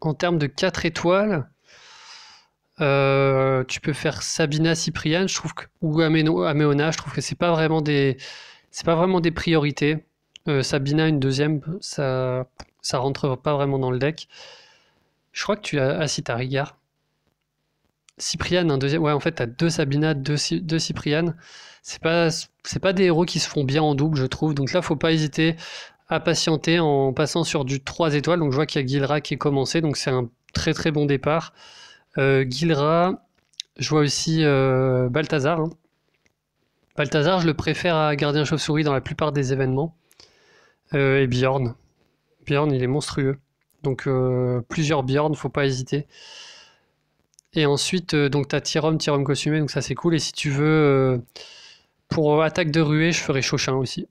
en termes de 4 étoiles, euh, tu peux faire Sabina Cyprian je trouve ou Améona, je trouve que c'est pas vraiment des c'est pas vraiment des priorités. Sabina une deuxième, ça ça rentre pas vraiment dans le deck. Je crois que tu as. Assi ah si, Cypriane, un deuxième. Ouais, en fait, t'as deux Sabina, deux, Cyprian. Cypriane. C'est pas, c'est pas des héros qui se font bien en double, je trouve. Donc là, faut pas hésiter à patienter en passant sur du 3 étoiles. Donc je vois qu'il y a Guilra qui est commencé, donc c'est un très très bon départ. Euh, Guilra, je vois aussi euh, Balthazar. Hein. Balthazar, je le préfère à Gardien Chauve-souris dans la plupart des événements. Euh, et Bjorn, il est monstrueux. Donc euh, plusieurs Bjorn, faut pas hésiter. Et ensuite, euh, donc tu as Tyrone Tyrom costumé, donc ça c'est cool. Et si tu veux, euh, pour attaque de ruée, je ferai Chauchin aussi.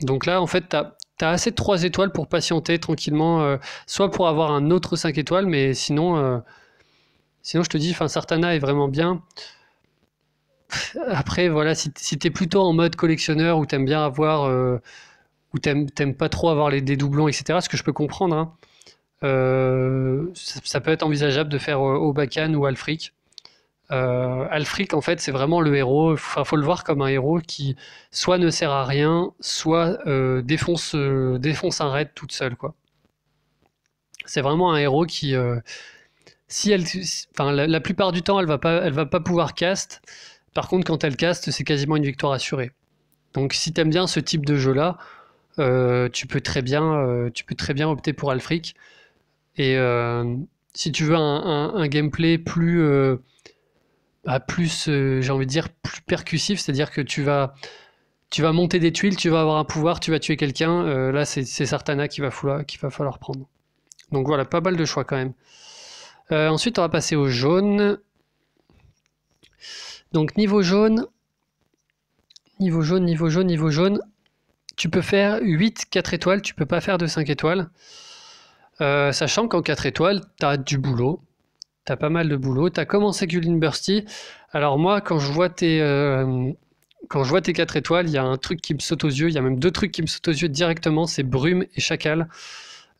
Donc là, en fait, tu as, assez de 3 étoiles pour patienter tranquillement, soit pour avoir un autre 5 étoiles, mais sinon, sinon je te dis, Sartana est vraiment bien. Après, voilà, si, tu es plutôt en mode collectionneur ou tu aimes bien avoir ou t'aimes pas trop avoir les, dédoublons, etc. Ce que je peux comprendre. Hein. Euh, ça, peut être envisageable de faire euh, Obakan ou Alfric. Euh, en fait, c'est vraiment le héros. Il faut le voir comme un héros qui soit ne sert à rien, soit euh, défonce, défonce un raid toute seule, quoi. C'est vraiment un héros qui, si elle, la, plupart du temps, elle va elle va pas pouvoir cast. Par contre, quand elle cast, c'est quasiment une victoire assurée. Donc, si t'aimes bien ce type de jeu-là, euh, tu, peux très bien, euh, tu peux très bien opter pour Alfric. Et euh, si tu veux un, gameplay plus, bah, plus j'ai envie de dire, plus percussif, c'est-à-dire que tu vas, tu vas monter des tuiles, tu vas avoir un pouvoir, tu vas tuer quelqu'un, là c'est Sartana qui va, va falloir prendre. Donc voilà, pas mal de choix quand même. ensuite, on va passer au jaune. Donc niveau jaune, niveau jaune, niveau jaune, niveau jaune tu peux faire 8 4 étoiles, tu peux pas faire de 5 étoiles. Euh, sachant qu'en 4 étoiles, tu as du boulot. Tu as pas mal de boulot. Tu as commencé Guline Bursty. Alors moi, quand je vois tes, euh, quand je vois tes 4 étoiles, il y a un truc qui me saute aux yeux. Il y a même deux trucs qui me sautent aux yeux directement. C'est Brume et Chacal.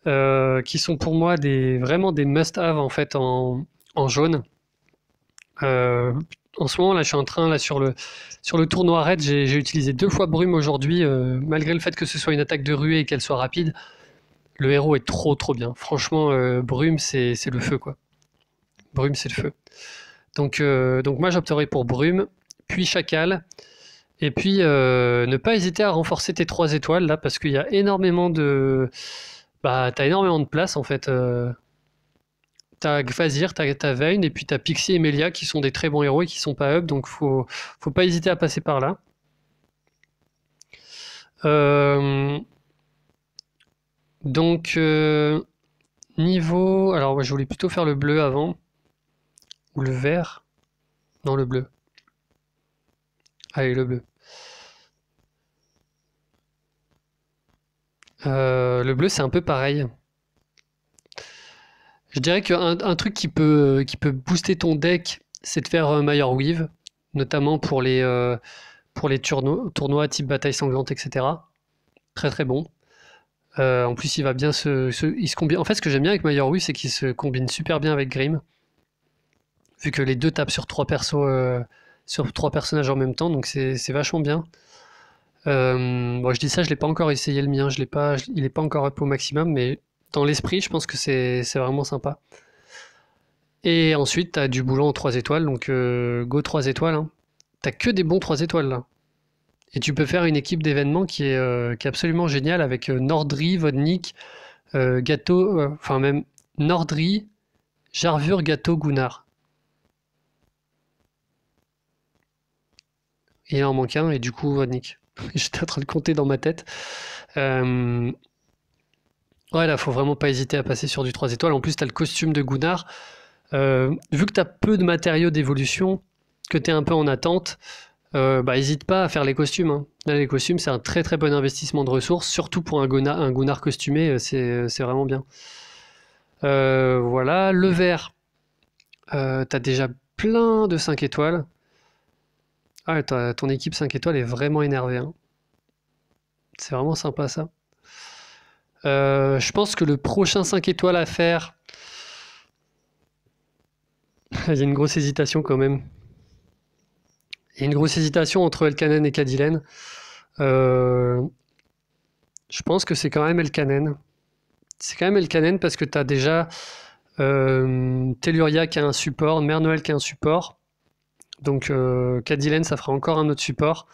Euh, qui sont pour moi des, vraiment des must-have en fait en, en jaune en ce moment, là, je suis en train, là, sur le, sur le tournoi Red, j'ai utilisé deux fois Brume aujourd'hui, euh, malgré le fait que ce soit une attaque de ruée et qu'elle soit rapide. Le héros est trop, trop bien. Franchement, euh, Brume, c'est le feu, quoi. Brume, c'est le feu. Donc, euh, donc moi, j'opterai pour Brume, puis Chacal, et puis ne pas hésiter à renforcer tes trois étoiles, là, parce qu'il y a énormément de... Bah, t'as énormément de place, en fait t'as Gvazir, t'as as et puis t'as Pixie et Melia qui sont des très bons héros et qui sont pas up, donc faut, faut pas hésiter à passer par là. Euh, donc, euh, niveau. Alors, moi je voulais plutôt faire le bleu avant. Ou le vert. Non, le bleu. Allez, le bleu. Euh, le bleu, c'est un peu pareil. Je dirais qu'un truc qui peut, qui peut booster ton deck, c'est de faire euh, Mayor Weave, notamment pour les, euh, pour les tournois, type bataille sanglante, etc. Très très bon. Euh, en plus, il va bien se, il En fait, ce que j'aime bien avec Mayor Weave, c'est qu'il se combine super bien avec Grim. vu que les deux tapent sur trois sur trois personnages en même temps, donc c'est vachement bien. je dis ça, je l'ai pas encore essayé le mien, je pas, il n'est pas encore up au maximum, mais dans l'esprit, je pense que c'est vraiment sympa. Et ensuite, tu as du boulot en 3 étoiles, donc euh, go 3 étoiles. Hein. T'as que des bons 3 étoiles là. Et tu peux faire une équipe d'événements qui, est, euh, absolument géniale avec euh, Nordry, Vodnik, Gâteau, enfin même Nordry, Jarvur, Gâteau, Gounard. Il en manque un et du coup Vodnik. J'étais en train de compter dans ma tête. Ouais, là, faut vraiment pas hésiter à passer sur du 3 étoiles. En plus, tu as le costume de Gounard. Euh, vu que tu as peu de matériaux d'évolution, que tu es un peu en attente, euh, bah, hésite pas à faire les costumes. Hein. les costumes, c'est un très très bon investissement de ressources, surtout pour un Gounard, costumé, euh, euh, c'est vraiment bien. voilà, le vert, tu as déjà plein de 5 étoiles. Ah, ton équipe 5 étoiles est vraiment énervée. Hein. C'est vraiment sympa ça. Euh, je pense que le prochain 5 étoiles à faire. Il y a une grosse hésitation quand même. Il y a une grosse hésitation entre Elkanen et Kadilen. Euh, je pense que c'est quand même Elkanen. C'est quand même Elkanen parce que tu as déjà euh, Telluria qui a un support, Mère Noël qui a un support. Donc Kadilen, ça fera encore un autre support.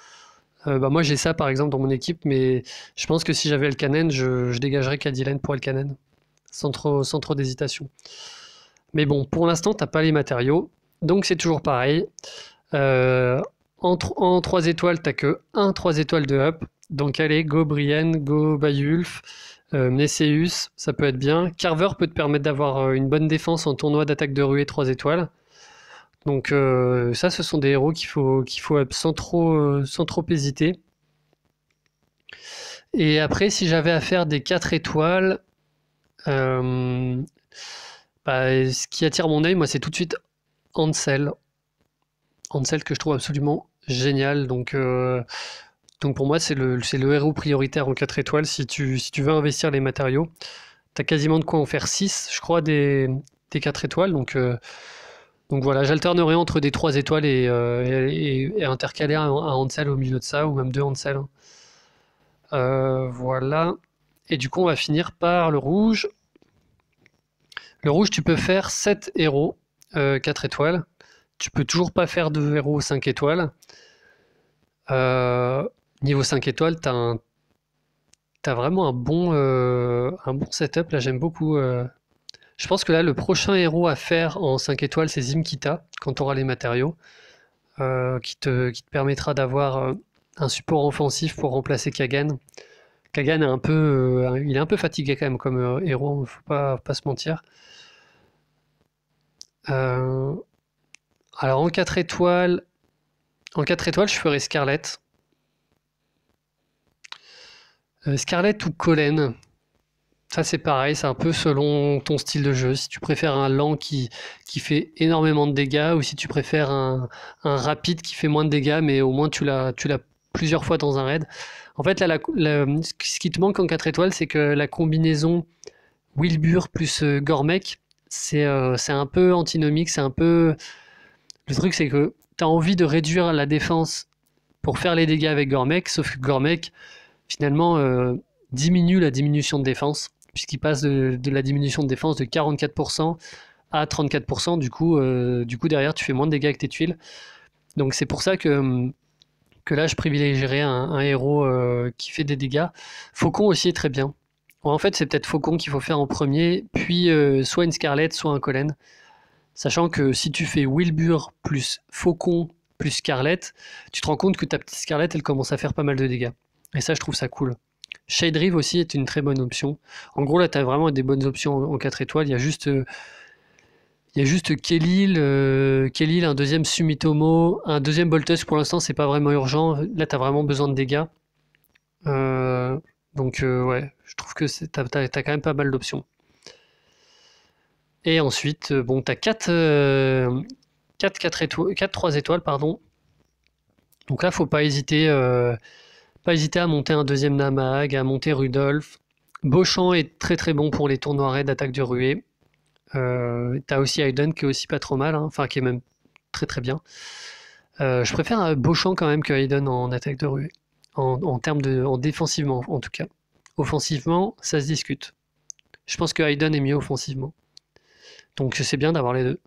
Euh, bah, moi j'ai ça par exemple dans mon équipe, mais je pense que si j'avais Elkanen, je, je dégagerais Kadilen pour Elkanen, sans trop, sans trop d'hésitation. Mais bon, pour l'instant, t'as pas les matériaux, donc c'est toujours pareil. Euh, en, 3 étoiles, t'as que 1 3 étoiles de up. Donc allez, go Brienne, go Bayulf, euh, ça peut être bien. Carver peut te permettre d'avoir euh, une bonne défense en tournoi d'attaque de ruée 3 étoiles. Donc euh, ça, ce sont des héros qu'il faut, qu'il faut sans trop, euh, sans trop hésiter. Et après, si j'avais à faire des 4 étoiles, euh, bah, ce qui attire mon oeil moi, c'est tout de suite Ansel. Ansel que je trouve absolument génial. Donc, donc pour moi, c'est le, le héros prioritaire en 4 étoiles. Si tu, veux investir les matériaux, tu as quasiment de quoi en faire 6, je crois, des, des 4 étoiles. Donc donc voilà, j'alternerai entre des 3 étoiles et, euh, intercaler un, Hansel au milieu de ça, ou même deux Hansel. Euh, voilà. Et du coup, on va finir par le rouge. Le rouge, tu peux faire 7 héros, 4 euh, étoiles. Tu peux toujours pas faire de héros 5 étoiles. niveau 5 étoiles, tu as, vraiment un bon, un bon setup. Là, j'aime beaucoup. Je pense que là, le prochain héros à faire en 5 étoiles, c'est Zimkita, quand tu auras les matériaux, euh, qui, te, permettra d'avoir euh, un support offensif pour remplacer Kagan. Kagan est un peu, euh, il est un peu fatigué quand même comme héros, hein, faut pas, pas se mentir. alors en 4 étoiles, en 4 étoiles, je ferai Scarlet. Scarlet ou Colin, ça, c'est pareil, c'est un peu selon ton style de jeu. Si tu préfères un lent qui, qui fait énormément de dégâts ou si tu préfères un, rapide qui fait moins de dégâts, mais au moins tu l'as, tu l'as plusieurs fois dans un raid. En fait, ce qui te manque en 4 étoiles, c'est que la combinaison Wilbur plus euh, Gormec, c'est, euh, c'est un peu antinomique. C'est un peu. Le truc, c'est que tu as envie de réduire la défense pour faire les dégâts avec Gormec, sauf que Gormec, finalement, euh, diminue la diminution de défense puisqu'il passe de, la diminution de défense de 44% à 34%. Du coup, euh, du coup, derrière, tu fais moins de dégâts avec tes tuiles. Donc c'est pour ça que, que là, je privilégierais un, héros euh, qui fait des dégâts. Faucon aussi est très bien. en fait, c'est peut-être Faucon qu'il faut faire en premier, puis euh, soit une Scarlet soit un Collen. Sachant que si tu fais Wilbur plus Faucon plus Scarlett, tu te rends compte que ta petite Scarlet elle commence à faire pas mal de dégâts. Et ça, je trouve ça cool. Shade rive aussi est une très bonne option. En gros, là, tu as vraiment des bonnes options en, 4 étoiles. Il y a juste. Euh, il y a juste Kelly, un deuxième Sumitomo, un deuxième Boltus. Pour l'instant, c'est pas vraiment urgent. Là, tu as vraiment besoin de dégâts. Euh, donc, euh, ouais, je trouve que tu as, quand même pas mal d'options. Et ensuite, bon, tu as 4, 4, étoiles, 4, 3 étoiles. Pardon. Donc là, faut pas hésiter. Pas hésiter à monter un deuxième Namag, à monter Rudolf. Beauchamp est très très bon pour les tournois raids d'attaque de ruée. Euh, t'as aussi Hayden qui est aussi pas trop mal, hein. enfin qui est même très très bien. Euh, je préfère euh, Beauchamp quand même que Hayden en attaque de ruée, en, termes de, en défensivement en tout cas. Offensivement, ça se discute. Je pense que Hayden est mieux offensivement. Donc c'est bien d'avoir les deux.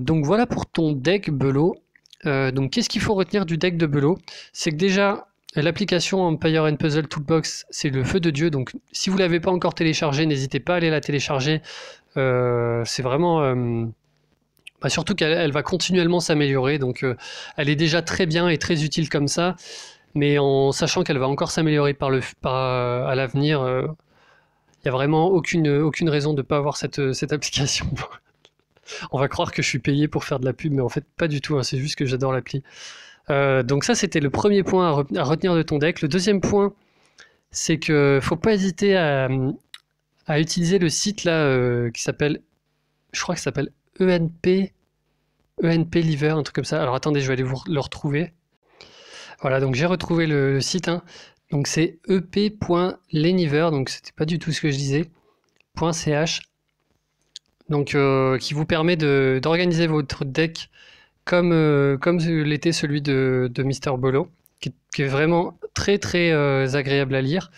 donc voilà pour ton deck Belot. Euh, donc qu'est-ce qu'il faut retenir du deck de Belot C'est que déjà, l'application Empire and Puzzle Toolbox, c'est le feu de Dieu. Donc si vous ne l'avez pas encore téléchargée, n'hésitez pas à aller la télécharger. Euh, c'est vraiment... Euh, bah, surtout qu'elle va continuellement s'améliorer. Donc elle est déjà très bien et très utile comme ça. Mais en sachant qu'elle va encore s'améliorer à l'avenir, il n'y a vraiment aucune, raison de ne pas avoir cette application. On va croire que je suis payé pour faire de la pub, mais en fait, pas du tout. Hein. c'est juste que j'adore l'appli. Euh, donc ça, c'était le premier point à, retenir de ton deck. Le deuxième point, c'est que faut pas hésiter à, utiliser le site là euh, qui s'appelle, je crois que s'appelle ENP, ENP Liver, un truc comme ça. Alors attendez, je vais aller vous le retrouver. Voilà, donc j'ai retrouvé le, site. Hein. Donc c'est ep.leniver, donc c'était pas du tout ce que je disais, .ch donc euh, qui vous permet d'organiser votre deck comme, euh, comme l'était celui de, de Mister Bolo, qui, est vraiment très très euh, agréable à lire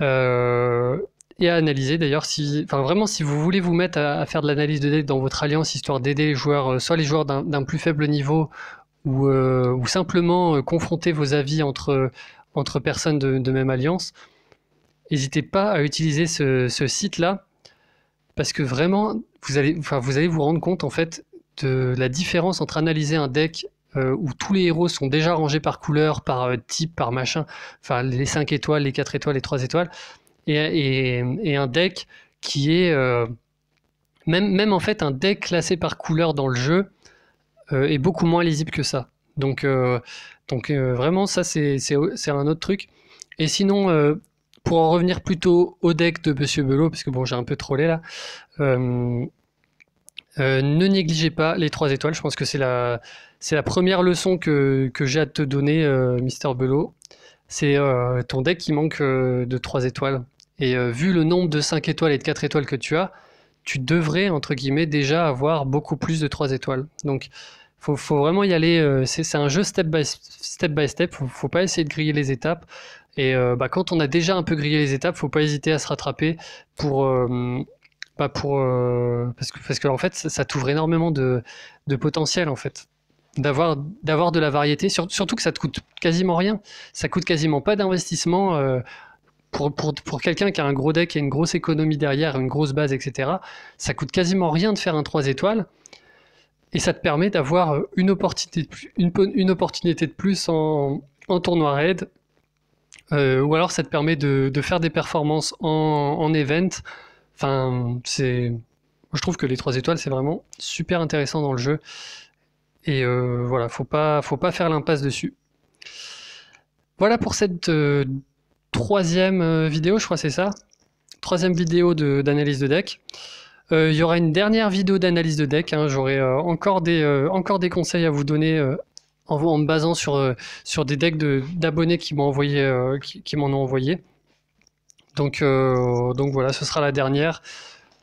et à analyser. D'ailleurs, si, enfin, vraiment, si vous voulez vous mettre à, faire de l'analyse de deck dans votre alliance, histoire d'aider les joueurs, soit les joueurs d'un plus faible niveau, ou, ou simplement confronter vos avis entre, entre personnes de, de même alliance, n'hésitez pas à utiliser ce, ce site-là parce que vraiment, vous allez, enfin, vous allez vous rendre compte en fait de la différence entre analyser un deck euh, où tous les héros sont déjà rangés par couleur, par euh, type, par machin, enfin les 5 étoiles, les 4 étoiles, les 3 étoiles, et, un deck qui est euh, même, même en fait un deck classé par couleur dans le jeu est beaucoup moins lisible que ça. Donc, donc vraiment ça c'est un autre truc. Et sinon, pour en revenir plutôt au deck de Monsieur Belot, parce que bon, j'ai un peu trollé là. Euh, euh, ne négligez pas les trois étoiles. Je pense que c'est la, c'est la première leçon que, j'ai à te donner, euh, Mister Belot. C'est ton deck qui manque de trois étoiles. Et vu le nombre de 5 étoiles et de 4 étoiles que tu as, tu devrais, entre guillemets, déjà avoir beaucoup plus de 3 étoiles. Donc, faut, faut vraiment y aller. c'est un jeu step by step, by step. faut pas essayer de griller les étapes. Et euh, bah, quand on a déjà un peu grillé les étapes, faut pas hésiter à se rattraper pour euh, bah, pour euh, parce que parce que en fait ça, t'ouvre énormément de, de, potentiel en fait d'avoir d'avoir de la variété surtout que ça te coûte quasiment rien ça coûte quasiment pas d'investissement pour, pour, pour quelqu'un qui a un gros deck et une grosse économie derrière, une grosse base, etc., ça coûte quasiment rien de faire un 3 étoiles. Et ça te permet d'avoir une opportunité, de plus, une, une opportunité de plus en, en tournoi raid, euh, ou alors ça te permet de, faire des performances en, event. Enfin, c'est. Je trouve que les trois étoiles, c'est vraiment super intéressant dans le jeu. Et euh, voilà, faut pas, faut pas faire l'impasse dessus. Voilà pour cette euh, troisième vidéo, je crois c'est ça. Troisième vidéo d'analyse de, deck. Il y aura une dernière vidéo d'analyse de deck. Hein. J'aurai encore, des, encore des conseils à vous donner en, me basant sur, euh, sur des decks d'abonnés qui m'ont envoyé, euh, qui, m'en ont envoyé. Donc, euh, donc voilà, ce sera la dernière.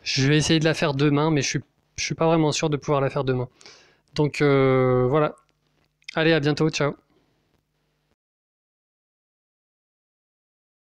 Je vais essayer de la faire demain, mais je suis, suis pas vraiment sûr de pouvoir la faire demain. Donc voilà. Allez, à bientôt, ciao.